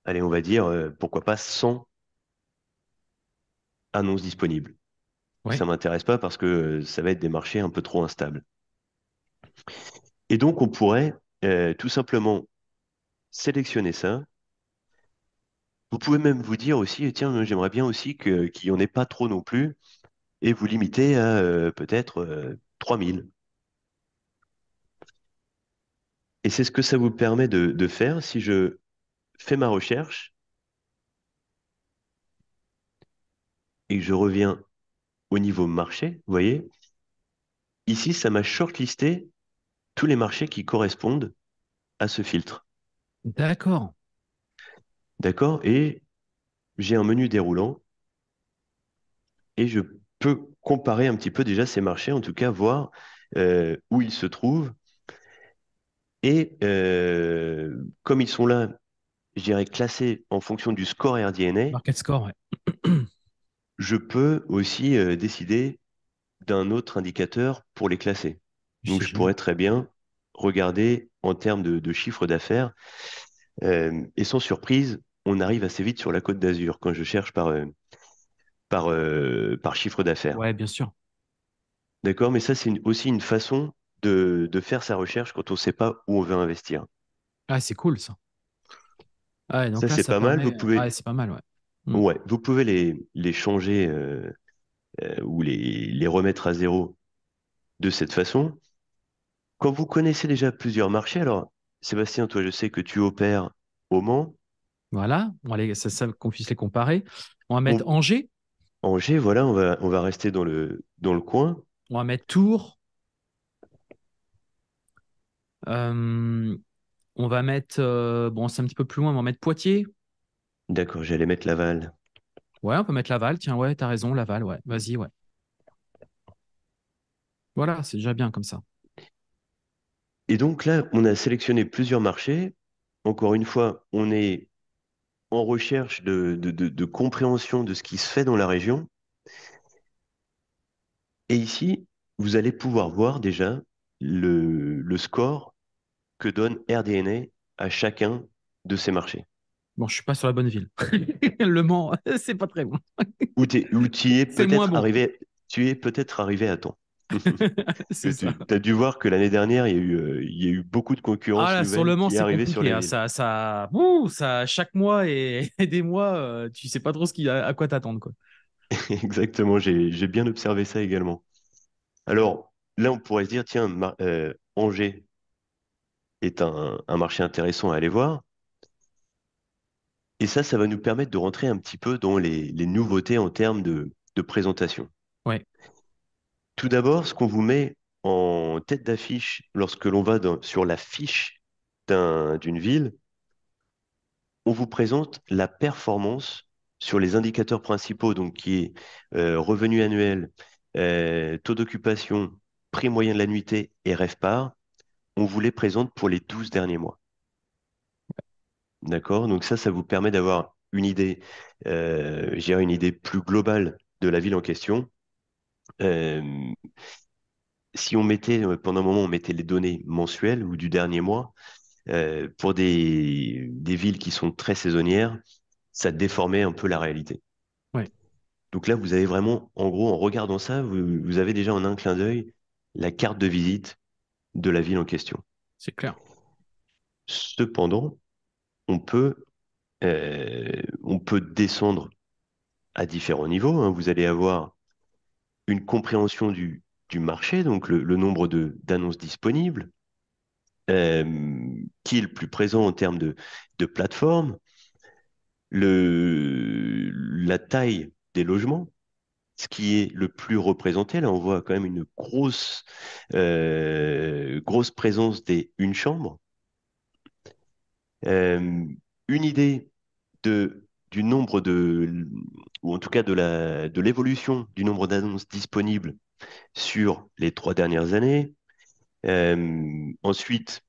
allez, on va dire, euh, pourquoi pas 100 annonces disponibles. Ça ne m'intéresse pas parce que euh, ça va être des marchés un peu trop instables. Et donc, on pourrait euh, tout simplement sélectionner ça. Vous pouvez même vous dire aussi, tiens, j'aimerais bien aussi qu'il n'y en ait pas trop non plus, et vous limiter à euh, peut-être 3000. Et c'est ce que ça vous permet de, de faire si je fais ma recherche et je reviens au niveau marché, vous voyez, ici, ça m'a shortlisté tous les marchés qui correspondent à ce filtre. D'accord. D'accord. Et j'ai un menu déroulant et je peux comparer un petit peu déjà ces marchés, en tout cas voir euh, où ils se trouvent. Et euh, comme ils sont là, je dirais classés en fonction du score RDNA. Market score, je peux aussi euh, décider d'un autre indicateur pour les classer. Donc, je pourrais très bien regarder en termes de, chiffre d'affaires. Euh, et sans surprise, on arrive assez vite sur la côte d'Azur quand je cherche par, euh, par, par chiffre d'affaires. Oui, bien sûr. D'accord, mais ça, c'est aussi une façon de, faire sa recherche quand on ne sait pas où on veut investir. Ah, c'est cool ça. ça, c'est pas, mal. Vous pouvez... c'est pas mal, ouais. Mm. vous pouvez les, changer euh, euh, ou les, remettre à zéro de cette façon. Quand vous connaissez déjà plusieurs marchés, alors Sébastien, toi, je sais que tu opères au Mans. Voilà, on ça, qu'on puisse les comparer. On va mettre Angers. Angers, voilà, on va, on va rester dans le, dans le coin. On va mettre Tours. Euh, on va mettre, bon, c'est un petit peu plus loin, on va mettre Poitiers. D'accord, j'allais mettre Laval. Ouais, on peut mettre Laval. Tiens, ouais, as raison, Laval, ouais. Vas-y, ouais. Voilà, c'est déjà bien comme ça. Et donc là, on a sélectionné plusieurs marchés. Encore une fois, on est en recherche de, compréhension de ce qui se fait dans la région. Et ici, vous allez pouvoir voir déjà le, le score que donne RDNA à chacun de ces marchés. Bon, je suis pas sur la bonne ville. le Mans, c'est pas très bon. Ou tu es, peut-être arrivé, tu es peut-être arrivé à temps. tu as dû voir que l'année dernière, il y, a eu, euh, il y a eu beaucoup de concurrence. Ah sur le Mans, hein. ça, chaque mois et, des mois, tu euh, tu sais pas trop ce à, quoi t'attendre. Quoi. Exactement, j'ai bien observé ça également. Alors là, on pourrait se dire, tiens, euh, Angers est un marché intéressant à aller voir. Et ça, ça va nous permettre de rentrer un petit peu dans les, nouveautés en termes de, présentation. Tout d'abord, ce qu'on vous met en tête d'affiche lorsque l'on va sur la fiche d'une ville, on vous présente la performance sur les indicateurs principaux, donc qui est euh, revenu annuel, euh, taux d'occupation, prix moyen de la nuitée et PART, on vous les présente pour les 12 derniers mois. D'accord Donc ça, ça vous permet d'avoir une idée, euh, une idée plus globale de la ville en question. Euh, si on mettait, euh, pendant un moment, on mettait les données mensuelles ou du dernier mois, euh, pour des, villes qui sont très saisonnières, ça déformait un peu la réalité. Donc là, vous avez vraiment, en gros, en regardant ça, vous, vous avez déjà en un clin d'œil la carte de visite de la ville en question. C'est clair. Cependant, on peut, euh, on peut descendre à différents niveaux. Hein. Vous allez avoir une compréhension du, marché, donc le, nombre d'annonces disponibles, euh, qui est le plus présent en termes de, de plateforme, la taille des logements, ce qui est le plus représenté. Là, on voit quand même une grosse, euh, grosse présence des une chambre. Euh, une idée de du nombre de, ou en tout cas de la, de l'évolution du nombre d'annonces disponibles sur les trois dernières années. Euh, ensuite,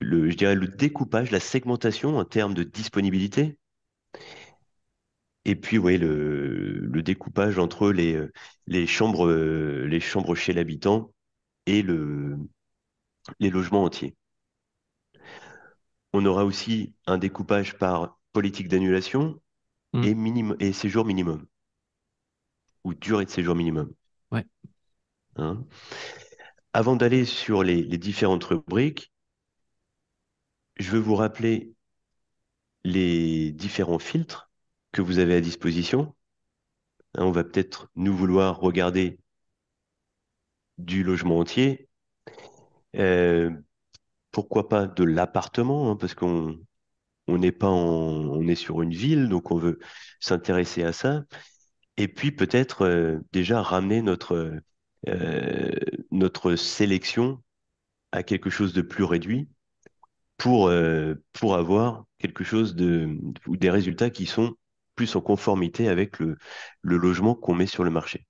le, je dirais le découpage, la segmentation en termes de disponibilité. Et puis, le, le découpage entre les, les, chambres, les chambres chez l'habitant et le, les logements entiers on aura aussi un découpage par politique d'annulation mm. et, et séjour minimum, ou durée de séjour minimum. Hein. Avant d'aller sur les, différentes rubriques, je veux vous rappeler les différents filtres que vous avez à disposition. Hein, on va peut-être nous vouloir regarder du logement entier, euh, pourquoi pas de l'appartement, hein, parce qu'on pas on est sur une ville, donc on veut s'intéresser à ça. Et puis peut-être euh, déjà ramener notre, euh, notre sélection à quelque chose de plus réduit pour, euh, pour avoir quelque chose de, des résultats qui sont plus en conformité avec le, logement qu'on met sur le marché.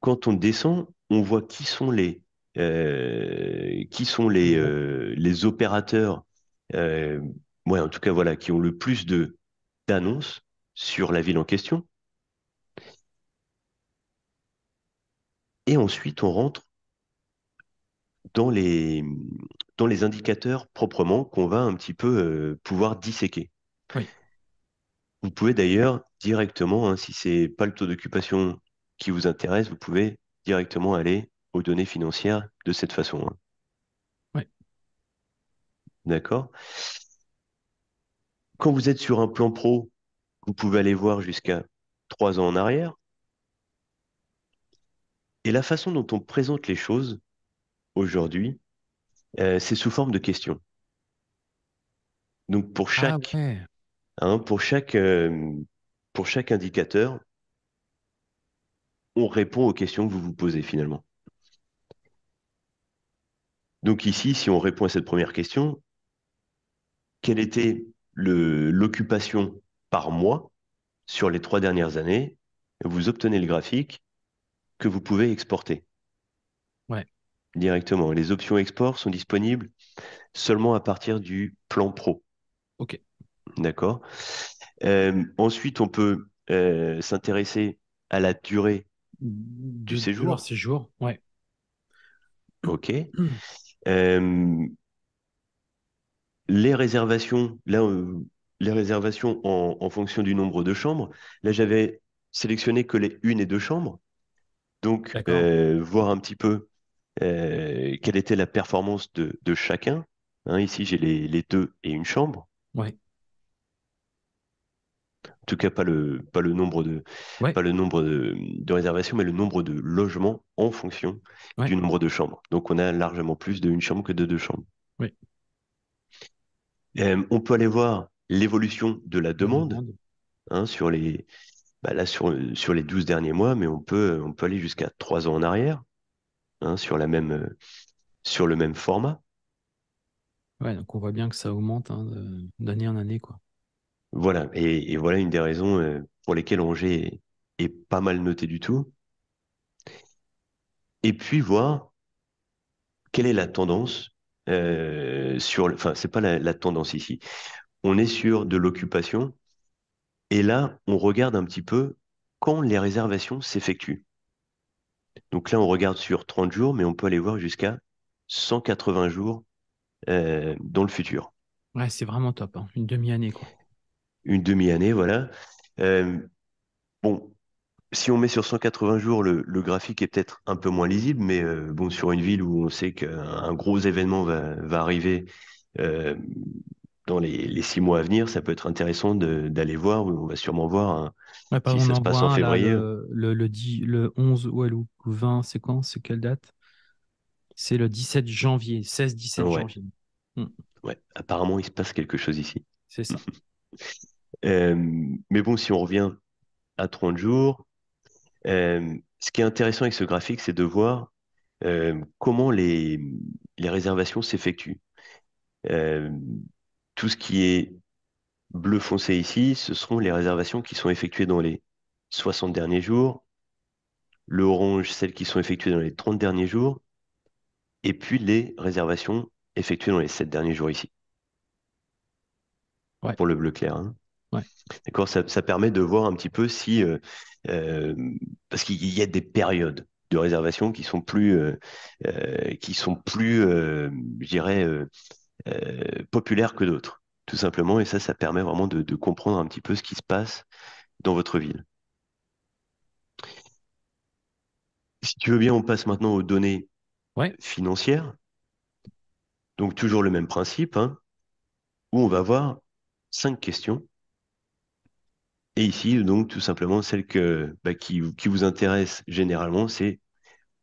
Quand on descend, on voit qui sont les, euh, qui sont les, mmh. euh, les opérateurs, euh, en tout cas, voilà, qui ont le plus de d'annonces sur la ville en question. Et ensuite, on rentre dans les, dans les indicateurs proprement qu'on va un petit peu pouvoir disséquer. Vous pouvez d'ailleurs directement, hein, si ce n'est pas le taux d'occupation qui vous intéresse, vous pouvez directement aller aux données financières de cette façon. Hein. Oui. D'accord. Quand vous êtes sur un plan pro, vous pouvez aller voir jusqu'à trois ans en arrière. Et la façon dont on présente les choses aujourd'hui, euh, c'est sous forme de questions. Donc pour ah chaque, hein, pour chaque, euh, pour chaque indicateur, on répond aux questions que vous vous posez finalement. Donc ici, si on répond à cette première question, quelle était l'occupation par mois sur les trois dernières années Vous obtenez le graphique que vous pouvez exporter. Directement. Les options export sont disponibles seulement à partir du plan pro. OK. D'accord. Euh, ensuite, on peut euh, s'intéresser à la durée du séjour. séjour, ouais. Ok. Euh, les réservations, là, euh, les réservations en, fonction du nombre de chambres. Là, j'avais sélectionné que les une et deux chambres. Donc, euh, voir un petit peu quelle était la performance de, chacun. Hein, ici, j'ai les, les, deux et une chambre. Ouais. En tout cas, pas le, pas le nombre, de, pas le nombre de, réservations, mais le nombre de logements en fonction du nombre de chambres. Donc, on a largement plus d'une chambre que de deux chambres. Euh, on peut aller voir l'évolution de la demande hein, sur, les, bah là, sur, sur, les 12 derniers mois, mais on peut, on peut aller jusqu'à trois ans en arrière hein, sur, la même, sur le même format. Ouais, donc on voit bien que ça augmente hein, d'année en année. Quoi. Voilà, et, voilà une des raisons euh, pour lesquelles Angers est, pas mal noté du tout. Et puis voir quelle est la tendance euh, sur, enfin c'est pas la, tendance ici. On est sur de l'occupation, et là on regarde un petit peu quand les réservations s'effectuent. Donc là on regarde sur 30 jours, mais on peut aller voir jusqu'à 180 jours euh, dans le futur. Ouais, c'est vraiment top, hein. une demi-année quoi une demi-année, voilà. Euh, bon, si on met sur 180 jours, le, graphique est peut-être un peu moins lisible, mais euh, bon, sur une ville où on sait qu'un gros événement va, arriver euh, dans les, six mois à venir, ça peut être intéressant d'aller voir. On va sûrement voir hein, si ça se passe en février. le, le, 10, le 11 ou le 20, c'est quand C'est quelle date C'est le 17 janvier, 16-17 janvier. Hmm. Ouais, apparemment, il se passe quelque chose ici. C'est ça. Euh, mais bon, si on revient à 30 jours, euh, ce qui est intéressant avec ce graphique, c'est de voir euh, comment les, réservations s'effectuent. tout ce qui est bleu foncé ici, ce seront les réservations qui sont effectuées dans les 60 derniers jours, le orange, celles qui sont effectuées dans les 30 derniers jours, et puis les réservations effectuées dans les 7 derniers jours ici. Pour le bleu clair. Hein. D'accord, ça, permet de voir un petit peu si. Euh, euh, parce qu'il y a des périodes de réservation qui sont plus. Euh, qui sont plus, je dirais, populaires que d'autres, tout simplement. Et ça, ça permet vraiment de, comprendre un petit peu ce qui se passe dans votre ville. Si tu veux bien, on passe maintenant aux données financières. Donc, toujours le même principe, hein, où on va voir cinq questions et ici, donc, tout simplement, celle que, bah, qui, vous intéresse généralement, c'est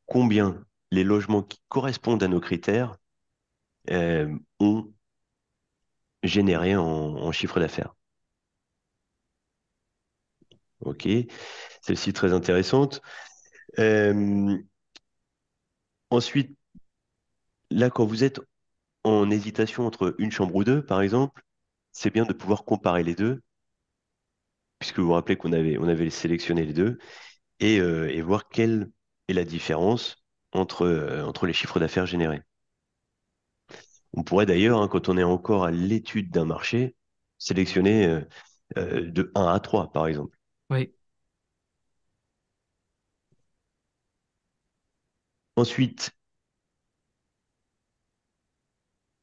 combien les logements qui correspondent à nos critères euh, ont généré en, chiffre d'affaires. Ok, celle-ci très intéressante. Euh, ensuite, là, quand vous êtes en hésitation entre une chambre ou deux, par exemple, c'est bien de pouvoir comparer les deux puisque vous vous rappelez qu'on avait, on avait sélectionné les deux, et, euh, voir quelle est la différence entre, euh, entre les chiffres d'affaires générés. On pourrait d'ailleurs, hein, quand on est encore à l'étude d'un marché, sélectionner euh, de 1 à 3, par exemple. Oui. Ensuite,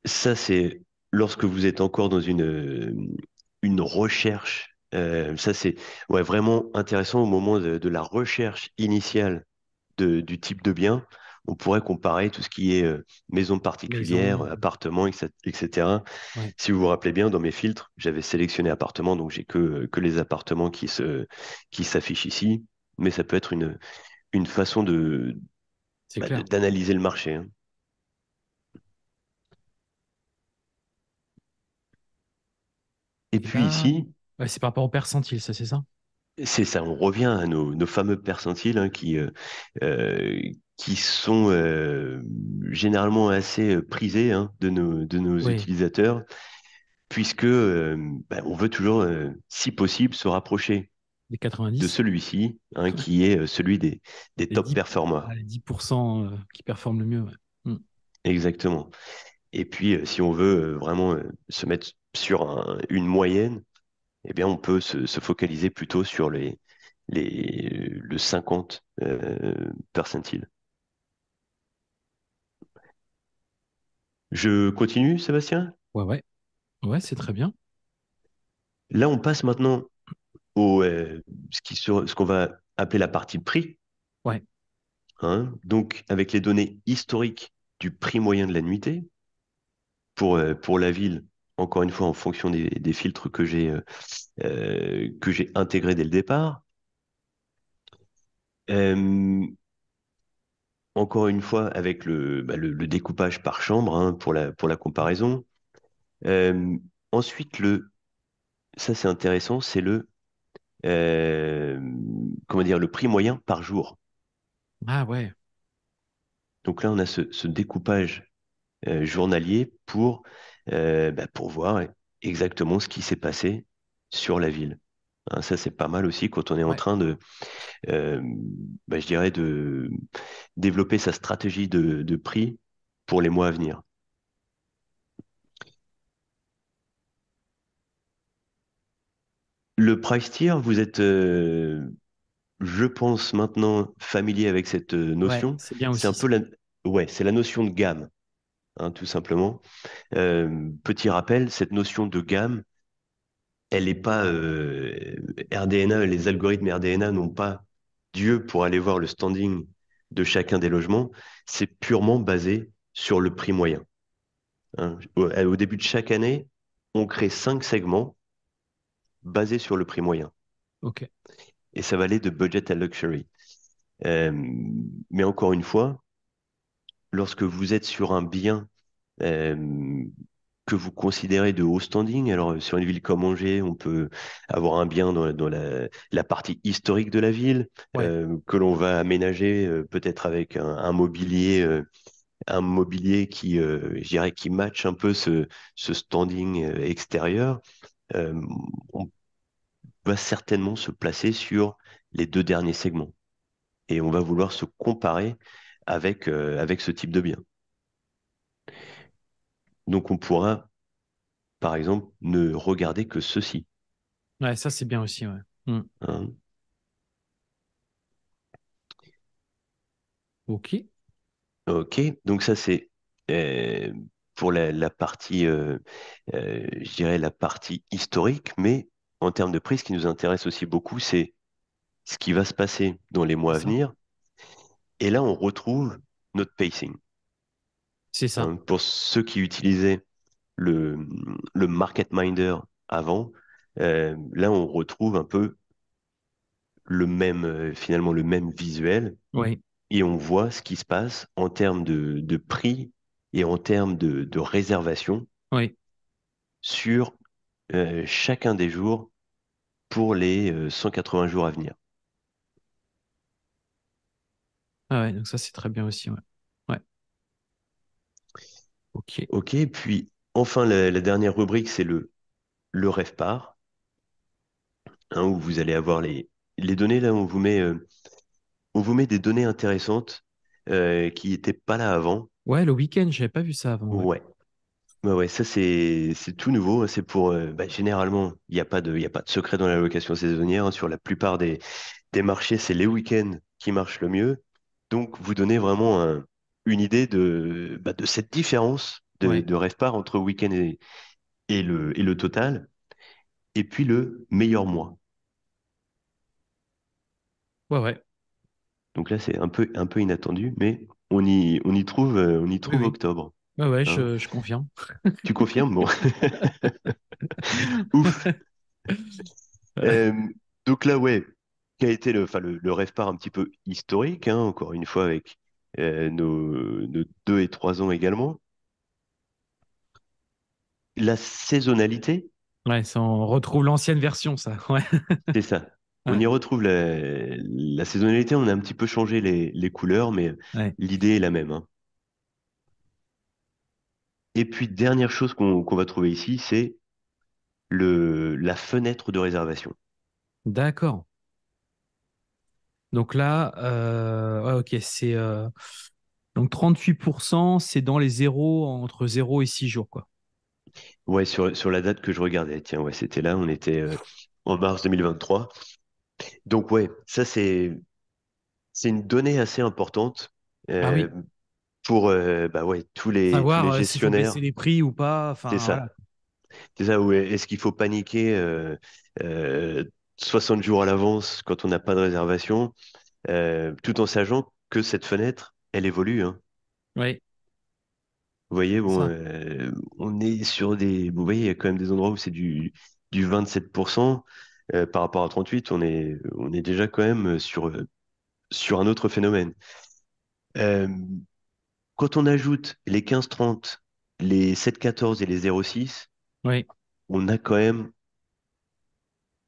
ça c'est lorsque vous êtes encore dans une, une recherche euh, ça, c'est ouais, vraiment intéressant au moment de, la recherche initiale du type de bien. On pourrait comparer tout ce qui est euh, maison particulière, appartement, etc. Si vous vous rappelez bien, dans mes filtres, j'avais sélectionné appartement, donc j'ai que, que les appartements qui, se, qui s'affichent ici. Mais ça peut être une, façon bah, de, d'analyser le marché. Hein. Et eh puis ben, ici, c'est par rapport au percentile, ça, c'est ça C'est ça, on revient à nos, fameux percentiles hein, qui, euh, euh, qui sont euh, généralement assez prisés hein, de nos, de nos utilisateurs, puisque ben, on veut toujours, si possible, se rapprocher 90. de celui-ci, hein, qui est celui des, des top performers. Les 10% qui performent le mieux. Hmm. Exactement. Et puis, si on veut vraiment se mettre sur une moyenne, eh bien, on peut se, focaliser plutôt sur les, le 50 euh, percentile. Je continue, Sébastien? Ouais, ouais. Ouais, c'est très bien. Là, on passe maintenant au euh, ce qu'on va appeler la partie prix. Ouais. Hein, donc, avec les données historiques du prix moyen de la nuitée, pour, euh, pour la ville, encore une fois en fonction des, filtres que j'ai euh, euh, que j'ai intégrés dès le départ. Euh, encore une fois avec le, bah, découpage par chambre hein, pour, la, pour la comparaison. ensuite le ça c'est intéressant c'est le comment dire le prix moyen par jour. Ah ouais. Donc là on a ce découpage journalier pour euh, bah, pour voir exactement ce qui s'est passé sur la ville. Hein, ça, c'est pas mal aussi quand on est en train de, euh, bah, je dirais, de développer sa stratégie de, prix pour les mois à venir. Le price tier, vous êtes, euh, je pense, maintenant familier avec cette notion. c'est un peu Ouais, c'est la notion de gamme. Hein, tout simplement. Euh, petit rappel, cette notion de gamme, elle n'est pas euh, RDNA, les algorithmes RDNA n'ont pas Dieu pour aller voir le standing de chacun des logements, c'est purement basé sur le prix moyen. Hein, euh, au, début de chaque année, on crée cinq segments basés sur le prix moyen. Et ça va aller de budget à luxury. mais encore une fois, lorsque vous êtes sur un bien euh, que vous considérez de haut standing, alors euh, sur une ville comme Angers, on peut avoir un bien dans, la, partie historique de la ville, euh, que l'on va aménager peut-être avec un, mobilier. un mobilier qui, qui match un peu ce standing extérieur, on va certainement se placer sur les deux derniers segments. Et on va vouloir se comparer avec, euh, avec ce type de bien. Donc on pourra, par exemple, ne regarder que ceci. Ouais, ça c'est bien aussi, ouais. Hmm. Hein. ok. Ok, donc ça c'est euh, pour la, partie, euh, je dirais la partie historique, mais en termes de prix, ce qui nous intéresse aussi beaucoup, c'est ce qui va se passer dans les mois à venir et là, on retrouve notre pacing. C'est ça. Hein, pour ceux qui utilisaient le, market minder avant, euh, là, on retrouve un peu le même, euh, finalement, le même visuel. Oui. Et on voit ce qui se passe en termes de, prix et en termes de, réservation sur euh, chacun des jours pour les 180 jours à venir. Ah ouais, donc ça, c'est très bien aussi. Ouais. Ok. Ok, puis enfin, la, dernière rubrique, c'est le, le rêve part, hein, où vous allez avoir les, les données. Là, on vous met, euh, on vous met des données intéressantes euh, qui n'étaient pas là avant. Ouais, le week-end, j'avais pas vu ça avant. Ouais. ouais. Bah ouais ça c'est tout nouveau. Hein, c'est pour euh, bah, généralement, il n'y a, pas de, y a pas de secret dans la location saisonnière. Hein. sur la plupart des, des marchés, c'est les week-ends qui marchent le mieux. Donc, vous donnez vraiment une idée bah, de, cette différence de, rêve part entre week-end et, le, total. Et puis le meilleur mois. Ouais, ouais. Donc là, c'est un peu, un peu inattendu, mais on y, on y trouve, euh, on y trouve octobre. Ouais, ouais, hein. je, confirme. Tu confirmes Bon. Ouf. Euh, donc là, ouais, qui a été le, le, rêve part un petit peu historique, hein, encore une fois, avec euh, nos, deux et trois ans également. La saisonnalité. Ouais, on retrouve l'ancienne version, ça. C'est ça. On y retrouve la, saisonnalité. On a un petit peu changé les, couleurs, mais l'idée est la même. Hein. Et puis, dernière chose qu'on va trouver ici, c'est la fenêtre de réservation. D'accord. Donc là, euh, ok, c'est euh, donc 38%, c'est dans les zéros, entre 0 et 6 jours, quoi. Ouais, sur, la date que je regardais, tiens, ouais, c'était là, on était euh, en mars 2023. Donc ouais, ça c'est une donnée assez importante ah pour bah ouais, tous les, Savoir, gestionnaires. les prix ou pas. C'est ça. C'est ça. est-ce qu'il faut paniquer 60 jours à l'avance quand on n'a pas de réservation, euh, tout en sachant que cette fenêtre, elle évolue. Hein. Oui. Vous voyez, bon, euh, on est sur des. Vous voyez, il y a quand même des endroits où c'est du, du 27%. Euh, par rapport à 38, on est, on est déjà quand même sur, sur un autre phénomène. quand on ajoute les 15-30, les 7-14 et les 0-6, on a quand même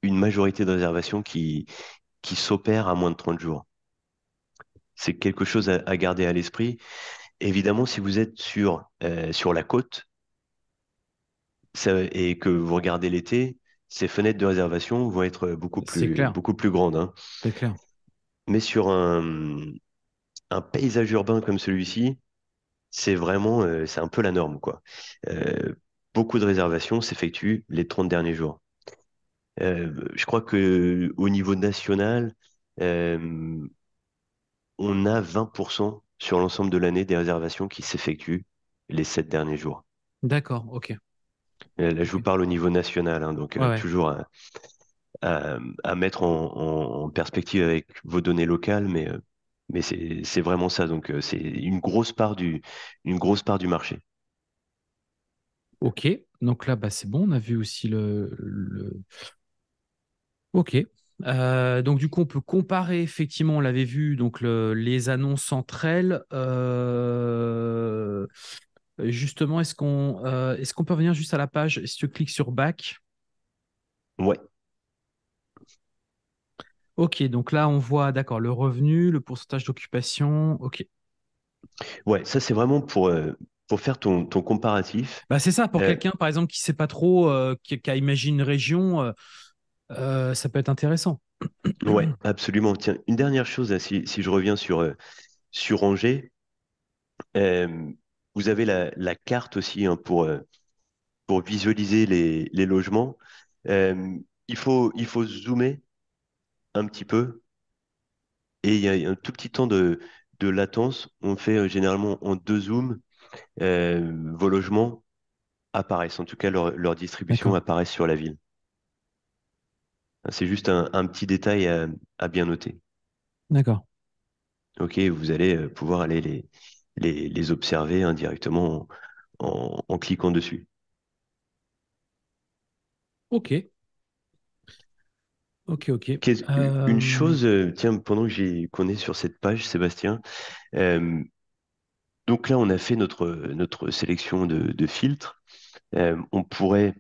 une majorité de réservations qui, qui s'opèrent à moins de 30 jours. C'est quelque chose à, garder à l'esprit. Évidemment, si vous êtes sur, euh, sur la côte et que vous regardez l'été, ces fenêtres de réservation vont être beaucoup plus, beaucoup plus grandes. Hein. Mais sur un, paysage urbain comme celui-ci, c'est vraiment, euh, c'est un peu la norme. quoi. Euh, beaucoup de réservations s'effectuent les 30 derniers jours. Euh, je crois que au niveau national, euh, on a 20% sur l'ensemble de l'année des réservations qui s'effectuent les sept derniers jours. D'accord, ok. Euh, là, je vous parle au niveau national, hein, donc toujours à, mettre en, perspective avec vos données locales, mais, mais c'est vraiment ça. Donc, c'est une, grosse part du, une grosse part du marché. Ok, donc là, bah, c'est bon. On a vu aussi le, le, Ok. Euh, donc du coup, on peut comparer effectivement, on l'avait vu, donc les annonces entre elles. Euh, justement, est-ce qu'on euh, est-ce qu'on peut revenir juste à la page si tu cliques sur back Ouais. Ok, donc là on voit d'accord le revenu, le pourcentage d'occupation. Ok. Ouais, ça c'est vraiment pour pour faire ton, comparatif. Bah, c'est ça pour quelqu'un par exemple qui ne sait pas trop, qui, qui, a imaginé une région euh, ça peut être intéressant. Ouais, absolument. Tiens, une dernière chose, hein, si, je reviens sur, euh, sur Angers, euh, vous avez la, carte aussi hein, pour, pour visualiser les, logements. il, faut, il faut zoomer un petit peu et il y a un tout petit temps de, latence. On fait généralement en deux zooms vos logements apparaissent, en tout cas leur, leur distribution apparaît sur la ville. C'est juste un, petit détail à, bien noter. D'accord. Ok, vous allez euh, pouvoir aller les, les, observer indirectement hein, en, cliquant dessus. Ok. Ok, ok. Une euh, chose, euh, tiens, pendant que j'ai qu'on est sur cette page, Sébastien, donc là, on a fait notre, notre sélection de, filtres. on pourrait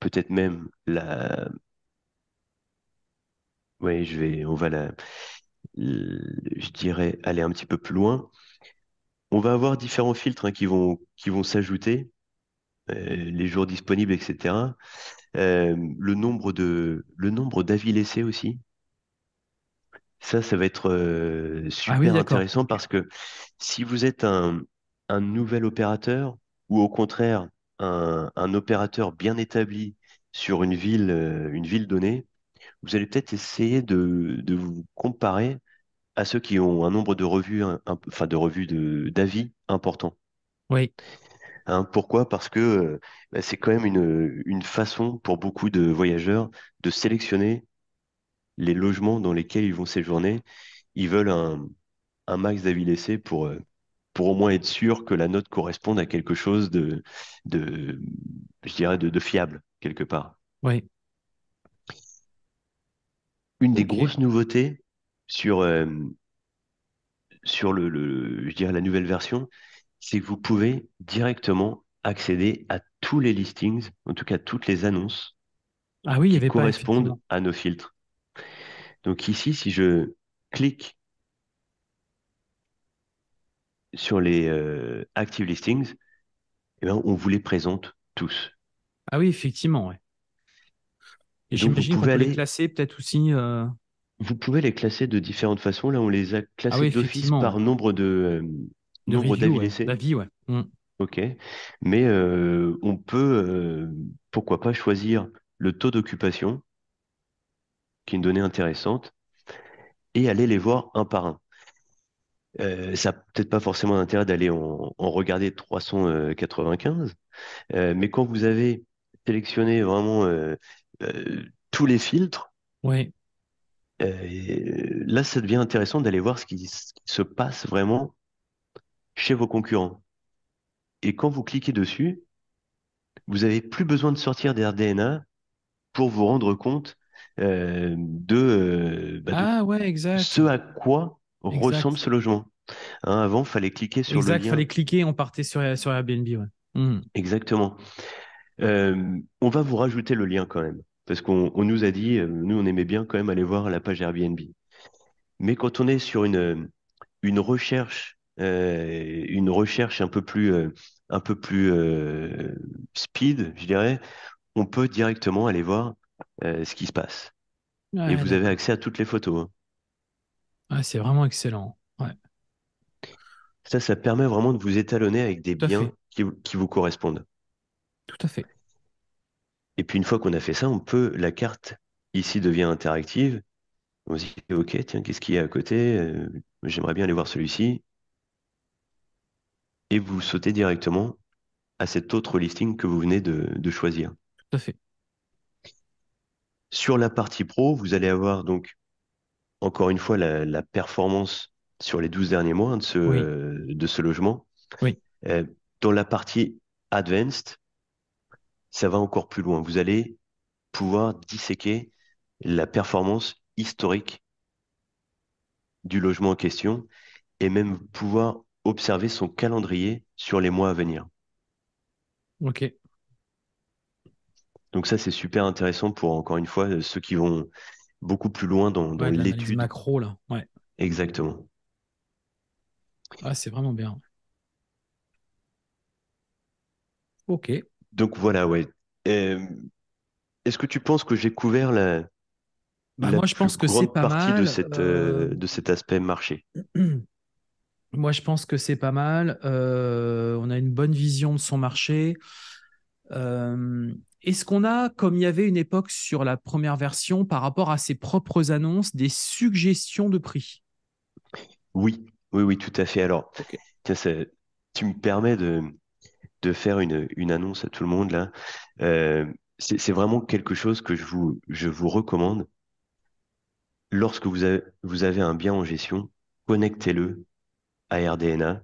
peut-être même la, oui, je vais, on va la, je dirais, aller un petit peu plus loin. On va avoir différents filtres hein, qui vont, qui vont s'ajouter, euh, les jours disponibles, etc. Euh, le nombre de, le nombre d'avis laissés aussi. Ça, ça va être euh, ah super intéressant parce que si vous êtes un, un nouvel opérateur ou au contraire un, un opérateur bien établi sur une ville, une ville donnée, vous allez peut-être essayer de, de, vous comparer à ceux qui ont un nombre de revues, enfin de revues d'avis important. Oui. Hein, pourquoi Parce que euh, bah, c'est quand même une, une, façon pour beaucoup de voyageurs de sélectionner les logements dans lesquels ils vont séjourner. Ils veulent un, un max d'avis laissés pour, euh, pour au moins être sûr que la note corresponde à quelque chose de, de je dirais, de, de fiable quelque part. Oui. Une des grosses nouveautés sur, euh, sur le, je dirais la nouvelle version, c'est que vous pouvez directement accéder à tous les listings, en tout cas toutes les annonces ah oui, qui correspondent à nos filtres. Donc ici, si je clique sur les euh, active listings, eh ben, on vous les présente tous. Ah oui, effectivement, ouais. Et j'imagine les classer peut-être aussi. Euh, vous pouvez les classer de différentes façons. Là, on les a classés ah d'office par nombre de, euh, nombre d'avis laissés. Mm. Ok. Mais euh, on peut, pourquoi pas, choisir le taux d'occupation, qui est une donnée intéressante, et aller les voir un par un. ça n'a peut-être pas forcément d'intérêt d'aller en, regarder 395, mais quand vous avez sélectionné vraiment euh, tous les filtres. Oui. Euh, là, ça devient intéressant d'aller voir ce qui, se passe vraiment chez vos concurrents. Et quand vous cliquez dessus, vous n'avez plus besoin de sortir des RDNA pour vous rendre compte euh, de, bah, ah, ce à quoi ressemble ce logement. Hein, avant, il fallait cliquer sur le lien. Il fallait cliquer, on partait sur, sur Airbnb. Ouais. Mmh. Exactement. Euh, on va vous rajouter le lien quand même, parce qu'on nous a dit, euh, nous on aimait bien quand même aller voir la page Airbnb. Mais quand on est sur une, euh, une recherche, une recherche un peu plus, un peu plus speed, je dirais, on peut directement aller voir ce qui se passe. Et vous avez accès à toutes les photos. Hein. c'est vraiment excellent. Ça, ça permet vraiment de vous étalonner avec des biens qui vous correspondent. Tout à fait. Et puis une fois qu'on a fait ça, on peut, la carte ici devient interactive. On se dit, ok, tiens, qu'est-ce qu'il y a à côté euh, J'aimerais bien aller voir celui-ci. Et vous sautez directement à cet autre listing que vous venez de, choisir. Tout à fait. Sur la partie pro, vous allez avoir donc, encore une fois, la, performance sur les 12 derniers mois de ce, de ce logement. Oui. Euh, dans la partie advanced, ça va encore plus loin. Vous allez pouvoir disséquer la performance historique du logement en question et même pouvoir observer son calendrier sur les mois à venir. Ok. Donc ça, c'est super intéressant pour, encore une fois, ceux qui vont beaucoup plus loin dans, dans l'étude. macro, là. Exactement. Ah, c'est vraiment bien. Ok. Donc voilà, ouais. Euh, est-ce que tu penses que j'ai couvert la, bah, moi, je pense que grande partie de, cette, euh, de cet aspect marché Moi, je pense que c'est pas mal. Euh, on a une bonne vision de son marché. Est-ce qu'on a, comme il y avait une époque sur la première version, par rapport à ses propres annonces, des suggestions de prix Oui, oui, oui, tout à fait. Alors, tu me permets de, de faire une, annonce à tout le monde là. Euh, c'est vraiment quelque chose que je vous, je vous recommande. Lorsque vous avez, vous avez un bien en gestion, connectez-le à RDNA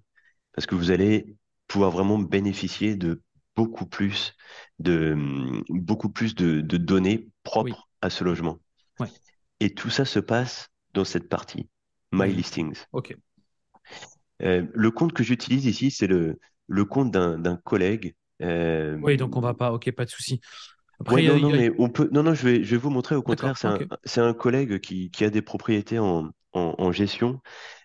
parce que vous allez pouvoir vraiment bénéficier de beaucoup plus de, beaucoup plus de, données propres à ce logement. Et tout ça se passe dans cette partie, My mmh. Listings. OK. Euh, le compte que j'utilise ici, c'est le, le compte d'un collègue. Euh, oui, donc on va pas, ok, pas de souci. Après, non, non, on peut. Non, non, je vais, je vais vous montrer. Au contraire, c'est un, collègue qui, a des propriétés en, gestion,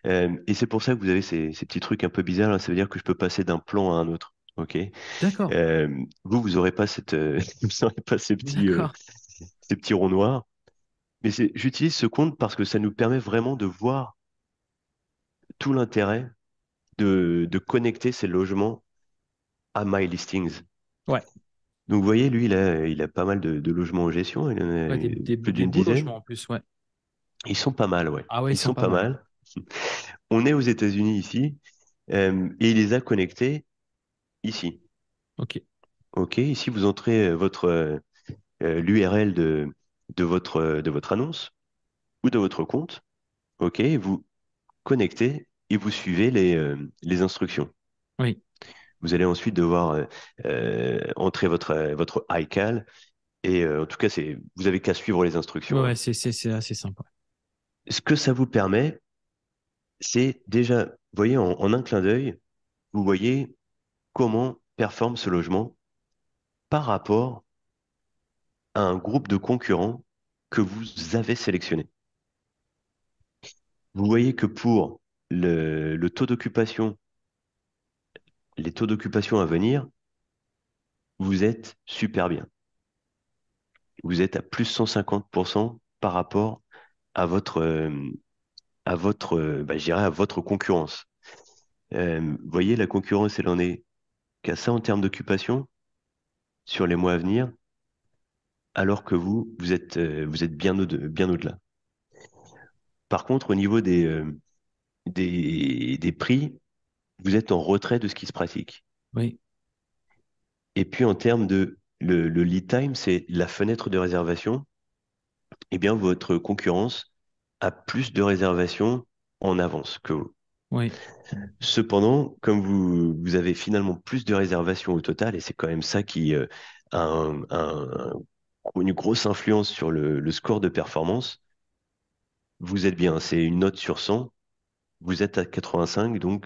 euh, et c'est pour ça que vous avez ces, petits trucs un peu bizarres. Ça veut dire que je peux passer d'un plan à un autre. Ok. D'accord. Euh, vous, vous n'aurez pas cette, pas petits, ces petits ronds noirs. Mais j'utilise ce compte parce que ça nous permet vraiment de voir tout l'intérêt de, connecter ces logements à My Listings. Ouais. Donc vous voyez, lui, il a, il a pas mal de, logements en gestion. Il en a plus d'une dizaine. En plus, ouais. Ils sont pas mal, ouais. Ah ils, sont, pas, mal. On est aux États-Unis ici euh, et il les a connectés ici. Ok. Ok, ici vous entrez euh, votre euh, l'URL de, de, votre, de votre annonce ou de votre compte. Ok, vous connectez et vous suivez les, euh, les instructions. Oui. Vous allez ensuite devoir euh, euh, entrer votre, votre iCal et en tout cas, vous n'avez qu'à suivre les instructions. Oui, c'est assez simple. Ce que ça vous permet, c'est déjà, vous voyez, en un clin d'œil, vous voyez comment performe ce logement par rapport à un groupe de concurrents que vous avez sélectionné. Vous voyez que pour le, taux d'occupation, les taux d'occupation à venir, vous êtes super bien. Vous êtes à plus 150% par rapport à votre, euh, à votre, bah, à votre concurrence. Vous euh, voyez, la concurrence, elle en est qu'à ça en termes d'occupation sur les mois à venir, alors que vous, vous êtes, euh, vous êtes bien, au bien au-delà. Par contre, au niveau des, des, prix, vous êtes en retrait de ce qui se pratique. Oui. Et puis en termes de le, lead time, c'est la fenêtre de réservation. et eh bien, votre concurrence a plus de réservations en avance que vous. Oui. Cependant, comme vous, avez finalement plus de réservations au total, et c'est quand même ça qui euh, a un, une grosse influence sur le, le, score de performance, vous êtes bien, c'est une note sur 100 vous êtes à 85, donc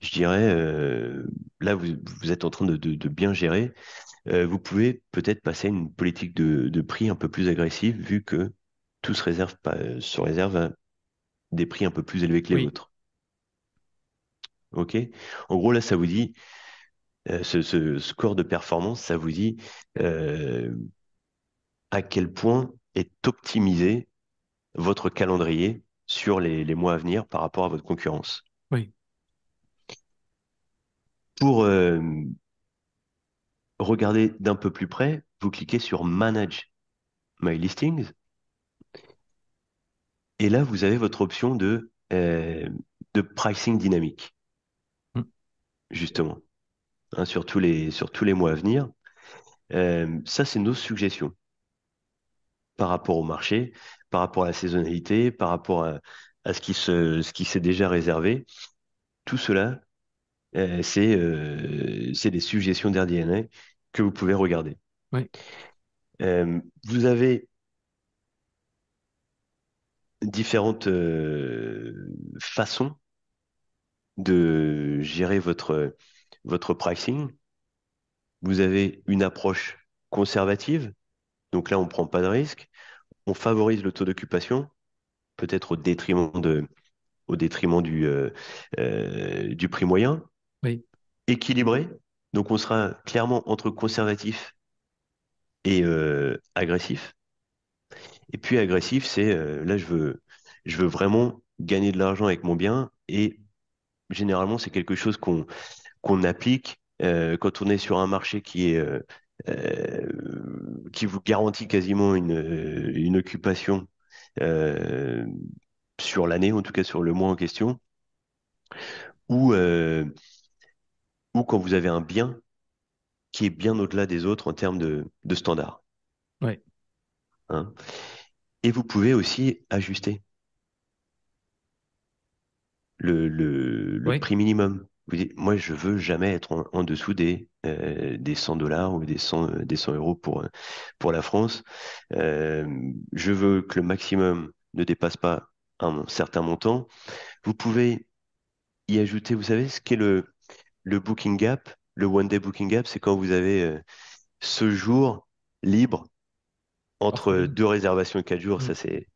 je dirais, euh, là, vous, êtes en train de, bien gérer. Euh, vous pouvez peut-être passer à une politique de, prix un peu plus agressive, vu que tout se réserve, à des prix un peu plus élevés que les autres. vôtres. OK En gros, là, ça vous dit, euh, ce, score de performance, ça vous dit à quel point est optimisé votre calendrier sur les, mois à venir par rapport à votre concurrence. Oui. Pour euh, regarder d'un peu plus près, vous cliquez sur Manage My Listings. Et là, vous avez votre option de, euh, de pricing dynamique, hmm. justement, hein, sur, tous les, sur tous les mois à venir. Euh, ça, c'est nos suggestions par rapport au marché, par rapport à la saisonnalité, par rapport à, ce qui ce qui s'est déjà réservé. Tout cela, euh, euh, c'est des suggestions d'RDNA que vous pouvez regarder. Euh, vous avez différentes façons de gérer votre, votre pricing. Vous avez une approche conservative, donc là on ne prend pas de risque on favorise le taux d'occupation, peut-être au détriment, de, au détriment du, euh, euh, du prix moyen. Équilibré. Donc on sera clairement entre conservatif et euh, agressif. Et puis agressif, c'est là, je veux, je veux vraiment gagner de l'argent avec mon bien. Et généralement, c'est quelque chose qu'on qu'on applique quand on est sur un marché qui est euh, qui vous garantit quasiment une, euh, occupation euh, sur l'année, en tout cas sur le mois en question, ou, ou quand vous avez un bien qui est bien au-delà des autres en termes de, de standard. Hein. et vous pouvez aussi ajuster le, prix minimum moi, je veux jamais être en, dessous des, euh, des 100 dollars ou des 100, euh, des 100 euros pour, euh, pour la France. je veux que le maximum ne dépasse pas un certain montant. Vous pouvez y ajouter, vous savez, ce qu'est le, le booking gap. Le one day booking gap, c'est quand vous avez ce jour libre entre deux réservations et quatre jours. Ça, mm. c'est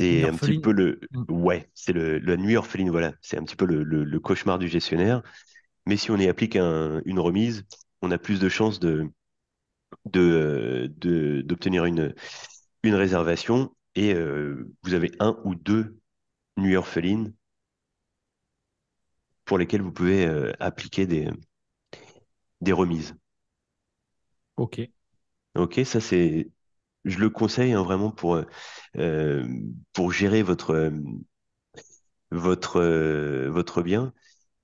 c'est un petit peu le. Mm. Ouais, c'est la nuit orpheline, voilà. C'est un petit peu le, le, cauchemar du gestionnaire. Mais si on y applique une remise, on a plus de chances de d'obtenir une, une réservation et euh, vous avez un ou deux nuits orphelines pour lesquelles vous pouvez euh, appliquer des, des remises. Ok. Ok, ça c'est je le conseille hein, vraiment pour, euh, euh, pour gérer votre, euh, votre, votre bien.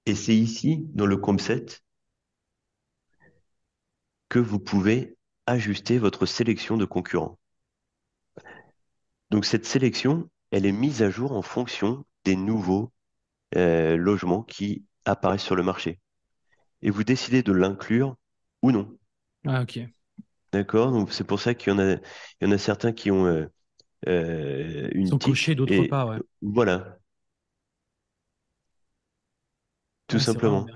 Et c'est ici, dans le concept 7 que vous pouvez ajuster votre sélection de concurrents. Donc cette sélection, elle est mise à jour en fonction des nouveaux logements qui apparaissent sur le marché. Et vous décidez de l'inclure ou non. Ah ok. D'accord Donc c'est pour ça qu'il y en a, y en a certains qui ont euh, euh, une. Ils sont cochés d'autre part, ouais. Voilà. Tout simplement.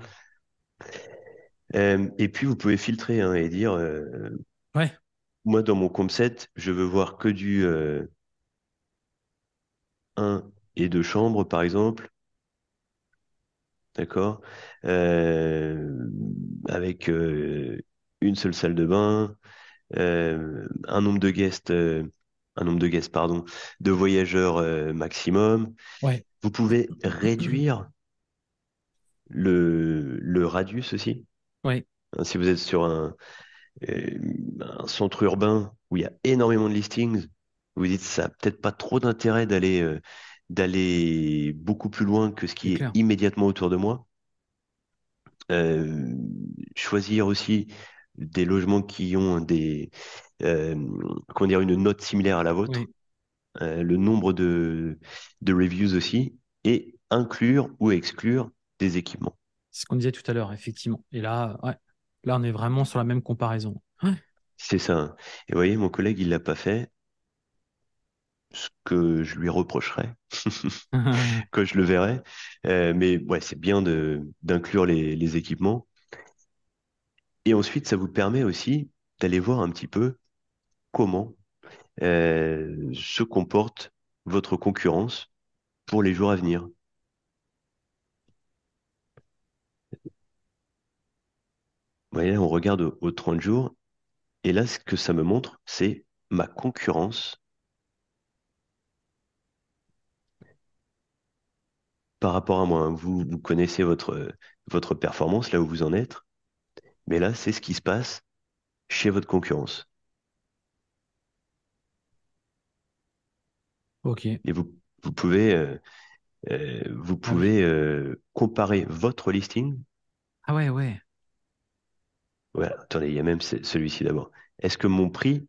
et puis vous pouvez filtrer hein, et dire euh, ouais. Moi, dans mon comp je veux voir que du 1 et 2 chambres, par exemple. D'accord Avec une seule salle de bain, euh, un nombre de guests, euh, un nombre de guests, pardon, de voyageurs euh, maximum. Vous pouvez réduire le, le radius aussi. Hein, si vous êtes sur un, un, centre urbain où il y a énormément de listings, vous dites ça n'a peut-être pas trop d'intérêt d'aller d'aller beaucoup plus loin que ce qui est, immédiatement autour de moi. choisir aussi des logements qui ont des, euh, dire, une note similaire à la vôtre, euh, le nombre de, de reviews aussi, et inclure ou exclure des équipements. C'est ce qu'on disait tout à l'heure, effectivement. Et là, là, on est vraiment sur la même comparaison. C'est ça. Hein. Et vous voyez, mon collègue, il ne l'a pas fait. Ce que je lui reprocherais que je le verrai. Euh, mais ouais, c'est bien d'inclure les équipements. Et ensuite, ça vous permet aussi d'aller voir un petit peu comment euh, se comporte votre concurrence pour les jours à venir. Vous voyez, on regarde aux au 30 jours, et là, ce que ça me montre, c'est ma concurrence par rapport à moi. Hein. Vous, vous connaissez votre, votre performance, là où vous en êtes. Mais là, c'est ce qui se passe chez votre concurrence. Ok. Et vous, pouvez, vous pouvez euh, euh, ah euh, comparer votre listing. Ah ouais, ouais. attendez, il y a même celui-ci d'abord. Est-ce que mon prix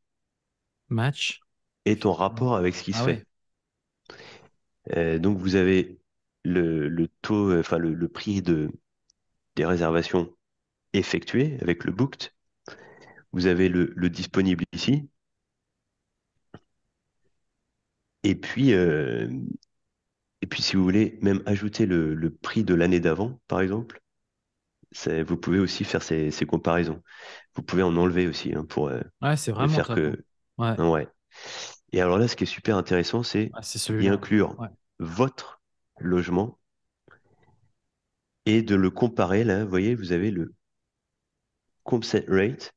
match est en ah rapport avec ce qui se ah fait Donc vous avez le, le taux, enfin le, prix de, des réservations effectué avec le booked. Vous avez le, disponible ici. Et puis, euh, et puis, si vous voulez même ajouter le, prix de l'année d'avant, par exemple, vous pouvez aussi faire ces, comparaisons. Vous pouvez en enlever aussi hein, pour, euh, c'est faire que. Et alors là, ce qui est super intéressant, c'est d'y inclure votre logement et de le comparer. Là, vous voyez, vous avez le comp rate.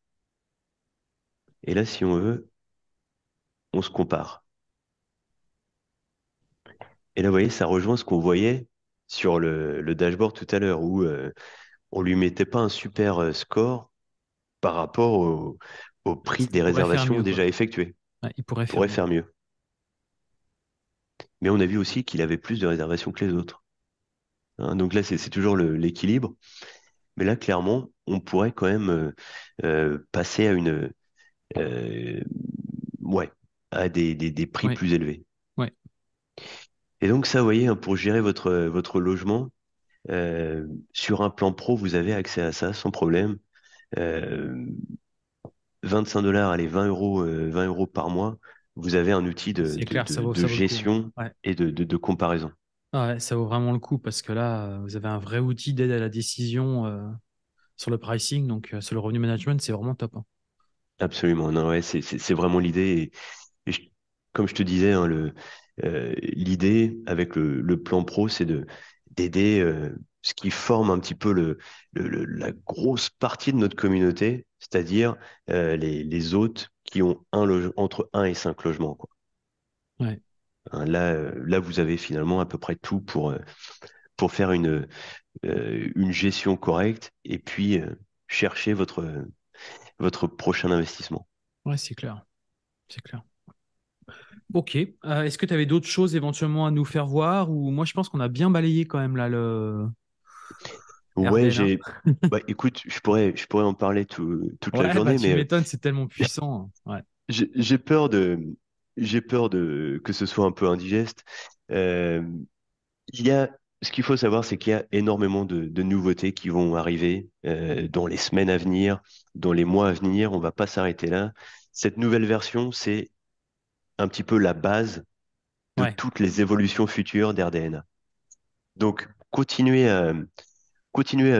Et là, si on veut, on se compare. Et là, vous voyez, ça rejoint ce qu'on voyait sur le, dashboard tout à l'heure, où euh, on lui mettait pas un super euh, score par rapport au, prix des réservations déjà effectuées. il pourrait, faire, mieux. Mais on a vu aussi qu'il avait plus de réservations que les autres. Hein, donc là, c'est toujours l'équilibre. Mais là, clairement, on pourrait quand même euh, euh, passer à une euh, ouais à des, prix plus élevés. Et donc ça, vous voyez, hein, pour gérer votre, votre logement, sur un plan pro, vous avez accès à ça sans problème. 25 dollars, allez, 20 euros, euros par mois, vous avez un outil de, gestion et de comparaison. Ah ouais, ça vaut vraiment le coup parce que là, vous avez un vrai outil d'aide à la décision sur le pricing, donc euh, sur le revenu management, c'est vraiment top. Hein. Absolument, ouais, c'est vraiment l'idée. Et, comme je te disais, hein, euh, l'idée avec le, plan pro, c'est d'aider euh, ce qui forme un petit peu le, la grosse partie de notre communauté, c'est-à-dire les, les, hôtes qui ont un entre 1 et 5 logements. Quoi. Hein, là, là, vous avez finalement à peu près tout pour, pour faire une, euh, une gestion correcte et puis euh, chercher votre, votre prochain investissement. Ouais, c'est clair. C'est clair. Ok. Euh, est-ce que tu avais d'autres choses éventuellement à nous faire voir ou moi je pense qu'on a bien balayé quand même là le. Ouais, hein. j'ai. bah, écoute, je pourrais, je pourrais en parler toute la bah, journée, mais tu c'est tellement puissant. Hein. Ouais. J'ai peur de, j'ai peur de que ce soit un peu indigeste. il y a ce qu'il faut savoir, c'est qu'il y a énormément de, nouveautés qui vont arriver euh, dans les semaines à venir, dans les mois à venir. On ne va pas s'arrêter là. Cette nouvelle version, c'est un petit peu la base de toutes les évolutions futures d'RDNA. Donc, continuez à,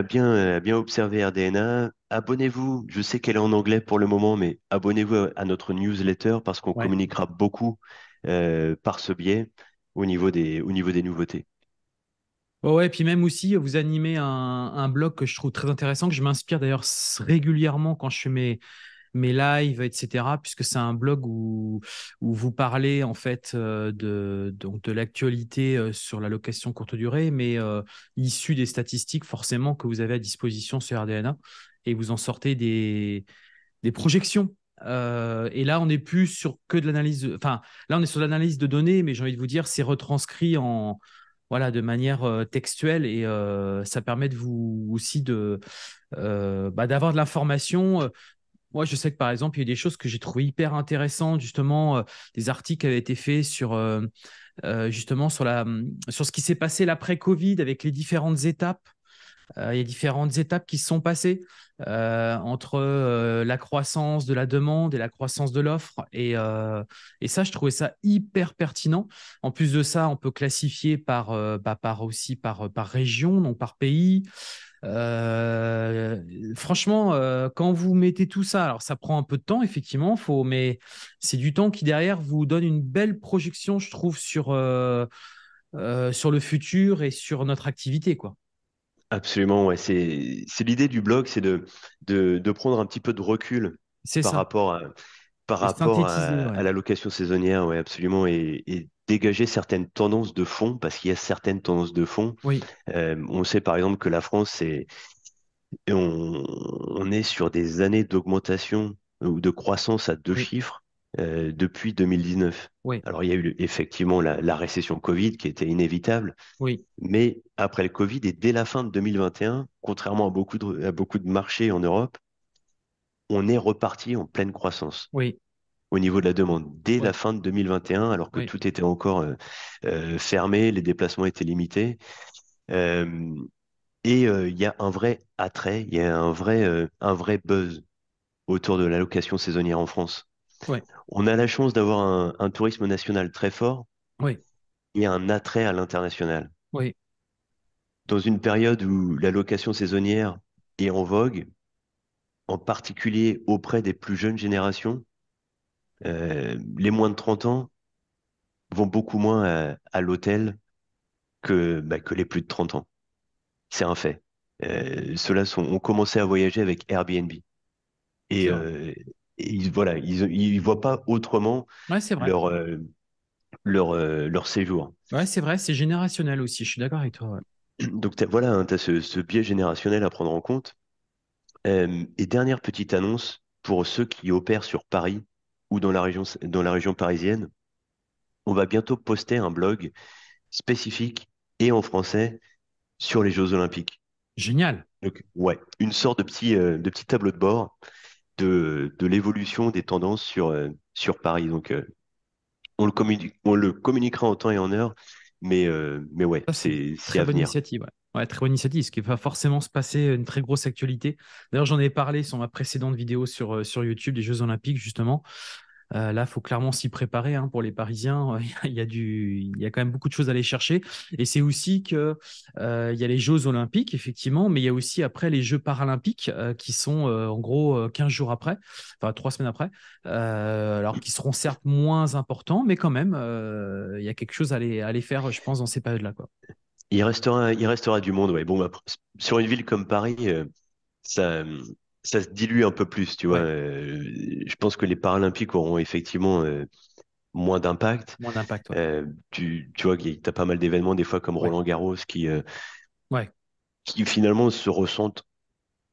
bien, observer RDNA. Abonnez-vous. Je sais qu'elle est en anglais pour le moment, mais abonnez-vous à, notre newsletter parce qu'on communiquera beaucoup euh, par ce biais au niveau des nouveautés. Ouais, et puis même aussi, vous animez un, blog que je trouve très intéressant, que je m'inspire d'ailleurs régulièrement quand je fais mes, mes lives, etc., puisque c'est un blog où, où vous parlez en fait euh, de, donc de l'actualité euh, sur la location courte durée, mais euh, issu des statistiques forcément que vous avez à disposition sur RDNA, et vous en sortez des, des projections. et là, on n'est plus sur que de l'analyse, enfin là, on est sur l'analyse de données, mais j'ai envie de vous dire, c'est retranscrit en, voilà, de manière euh, textuelle et euh, ça permet de vous aussi de euh, bah, d'avoir de l'information. Moi, je sais que par exemple, il y a eu des choses que j'ai trouvées hyper intéressantes, justement, des articles qui avaient été faits sur, justement, sur, la, sur ce qui s'est passé l'après-Covid avec les différentes étapes. Euh, il y a différentes étapes qui sont passées euh, entre euh, la croissance de la demande et la croissance de l'offre. Et, et, ça, je trouvais ça hyper pertinent. En plus de ça, on peut classifier par, bah, par aussi par, par région, donc par pays. franchement, quand vous mettez tout ça, alors ça prend un peu de temps, effectivement, faut, mais c'est du temps qui derrière vous donne une belle projection, je trouve, sur, sur le futur et sur notre activité. quoi. Absolument, ouais. c'est, l'idée du blog, c'est de, de, prendre un petit peu de recul par rapport à, par rapport à, la location saisonnière, ouais, absolument, et, dégager certaines tendances de fond, parce qu'il y a certaines tendances de fond. Oui. Euh, on sait par exemple que la France, c'est, on, est sur des années d'augmentation ou de croissance à deux chiffres. Euh, depuis 2019. Oui. Alors il y a eu effectivement la, récession Covid qui était inévitable, oui. mais après le Covid et dès la fin de 2021, contrairement à beaucoup de, à beaucoup de marchés en Europe, on est reparti en pleine croissance. Oui. Au niveau de la demande, dès la fin de 2021, alors que tout était encore euh, euh, fermé, les déplacements étaient limités. et il y a un vrai attrait, il y a un vrai, un vrai buzz autour de l'allocation saisonnière en France. On a la chance d'avoir un, tourisme national très fort et un attrait à l'international. Dans une période où la location saisonnière est en vogue, en particulier auprès des plus jeunes générations, euh, les moins de 30 ans vont beaucoup moins à, l'hôtel que, bah, que les plus de 30 ans. C'est un fait. Euh, Ceux-là ont commencé à voyager avec Airbnb. Et, euh, ils, voilà, ils, voient pas autrement leur, euh, leur, euh, leur séjour. Ouais, c'est vrai, c'est générationnel aussi, je suis d'accord avec toi. Donc voilà, hein, tu as ce, biais générationnel à prendre en compte. et dernière petite annonce pour ceux qui opèrent sur Paris ou dans la région, dans la région parisienne, on va bientôt poster un blog spécifique et en français sur les Jeux Olympiques. Génial. Donc, ouais, une sorte de petit, euh, de petit tableau de bord de, l'évolution des tendances sur, euh, sur Paris. Donc, euh, on le, communiquera en temps et en heure, mais, euh, mais ouais, c'est à venir. Initiative, ouais. très bonne initiative, ce qui va forcément se passer une très grosse actualité. D'ailleurs, j'en ai parlé sur ma précédente vidéo sur, sur YouTube des Jeux Olympiques, justement. Euh, là, il faut clairement s'y préparer hein, pour les Parisiens. Il y, a quand même beaucoup de choses à aller chercher. Et c'est aussi que euh, il y a les Jeux Olympiques, effectivement, mais il y a aussi après les Jeux Paralympiques euh, qui sont en gros 15 jours après, enfin 3 semaines après, alors qui seront certes moins importants, mais quand même, il y a quelque chose à aller, faire, je pense, dans ces périodes-là. Il restera, il restera du monde. Ouais. Bon, sur une ville comme Paris, ça hum, ça se dilue un peu plus, tu vois. Euh, je pense que les Paralympiques auront effectivement euh, moins d'impact. Moins d'impact, ouais. Euh, tu, vois, vois, y a pas mal d'événements, des fois, comme Roland Garros, qui, qui finalement se ressentent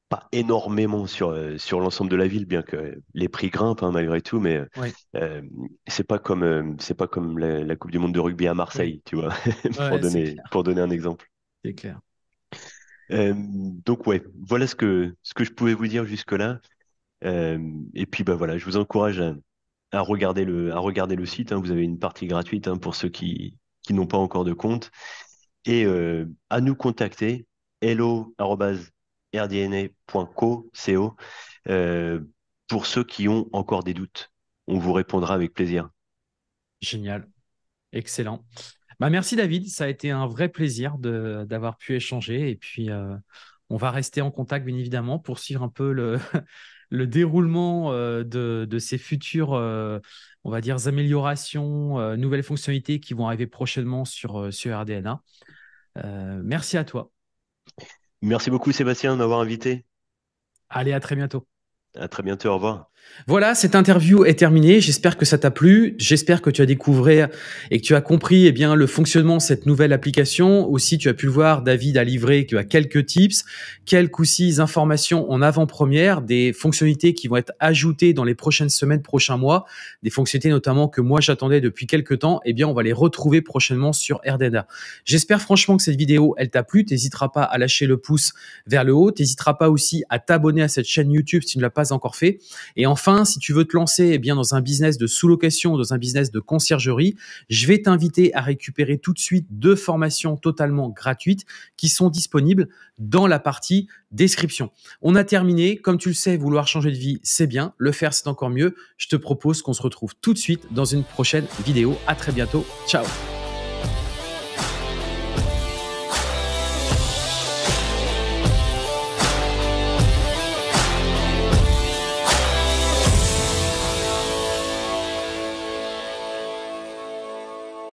pas énormément sur, sur l'ensemble de la ville, bien que les prix grimpent hein, malgré tout, mais c'est pas comme, c'est pas comme la, Coupe du Monde de rugby à Marseille, tu vois, pour, donner, pour donner un exemple. C'est clair. Euh, donc ouais, voilà ce que, ce que je pouvais vous dire jusque-là. Euh, et puis bah voilà, je vous encourage à, à regarder, le, à regarder le site. Hein. Vous avez une partie gratuite hein, pour ceux qui, qui n'ont pas encore de compte. Et euh, à nous contacter, hello.rdna.co euh, pour ceux qui ont encore des doutes. On vous répondra avec plaisir. Génial. Excellent. Bah, merci David, ça a été un vrai plaisir d'avoir pu échanger et puis euh, on va rester en contact bien évidemment pour suivre un peu le, déroulement euh, de, ces futures, euh, on va dire, améliorations, nouvelles fonctionnalités qui vont arriver prochainement sur, sur RDNA. merci à toi. Merci beaucoup Sébastien de m'avoir invité. Allez, à très bientôt. À très bientôt, au revoir. Voilà, cette interview est terminée. J'espère que ça t'a plu. J'espère que tu as découvert et que tu as compris eh bien le fonctionnement de cette nouvelle application. Aussi, tu as pu voir David a livré tu as quelques tips, quelques ou six informations en avant-première, des fonctionnalités qui vont être ajoutées dans les prochaines semaines, prochains mois, des fonctionnalités notamment que moi j'attendais depuis quelques temps. Eh bien, on va les retrouver prochainement sur RDNA. J'espère franchement que cette vidéo elle t'a plu. T'hésiteras pas à lâcher le pouce vers le haut. T'hésiteras pas aussi à t'abonner à cette chaîne YouTube si tu ne l'as pas encore fait. Et en enfin, si tu veux te lancer eh bien, dans un business de sous-location, dans un business de conciergerie, je vais t'inviter à récupérer tout de suite deux formations totalement gratuites qui sont disponibles dans la partie description. On a terminé. Comme tu le sais, vouloir changer de vie, c'est bien. Le faire, c'est encore mieux. Je te propose qu'on se retrouve tout de suite dans une prochaine vidéo. À très bientôt. Ciao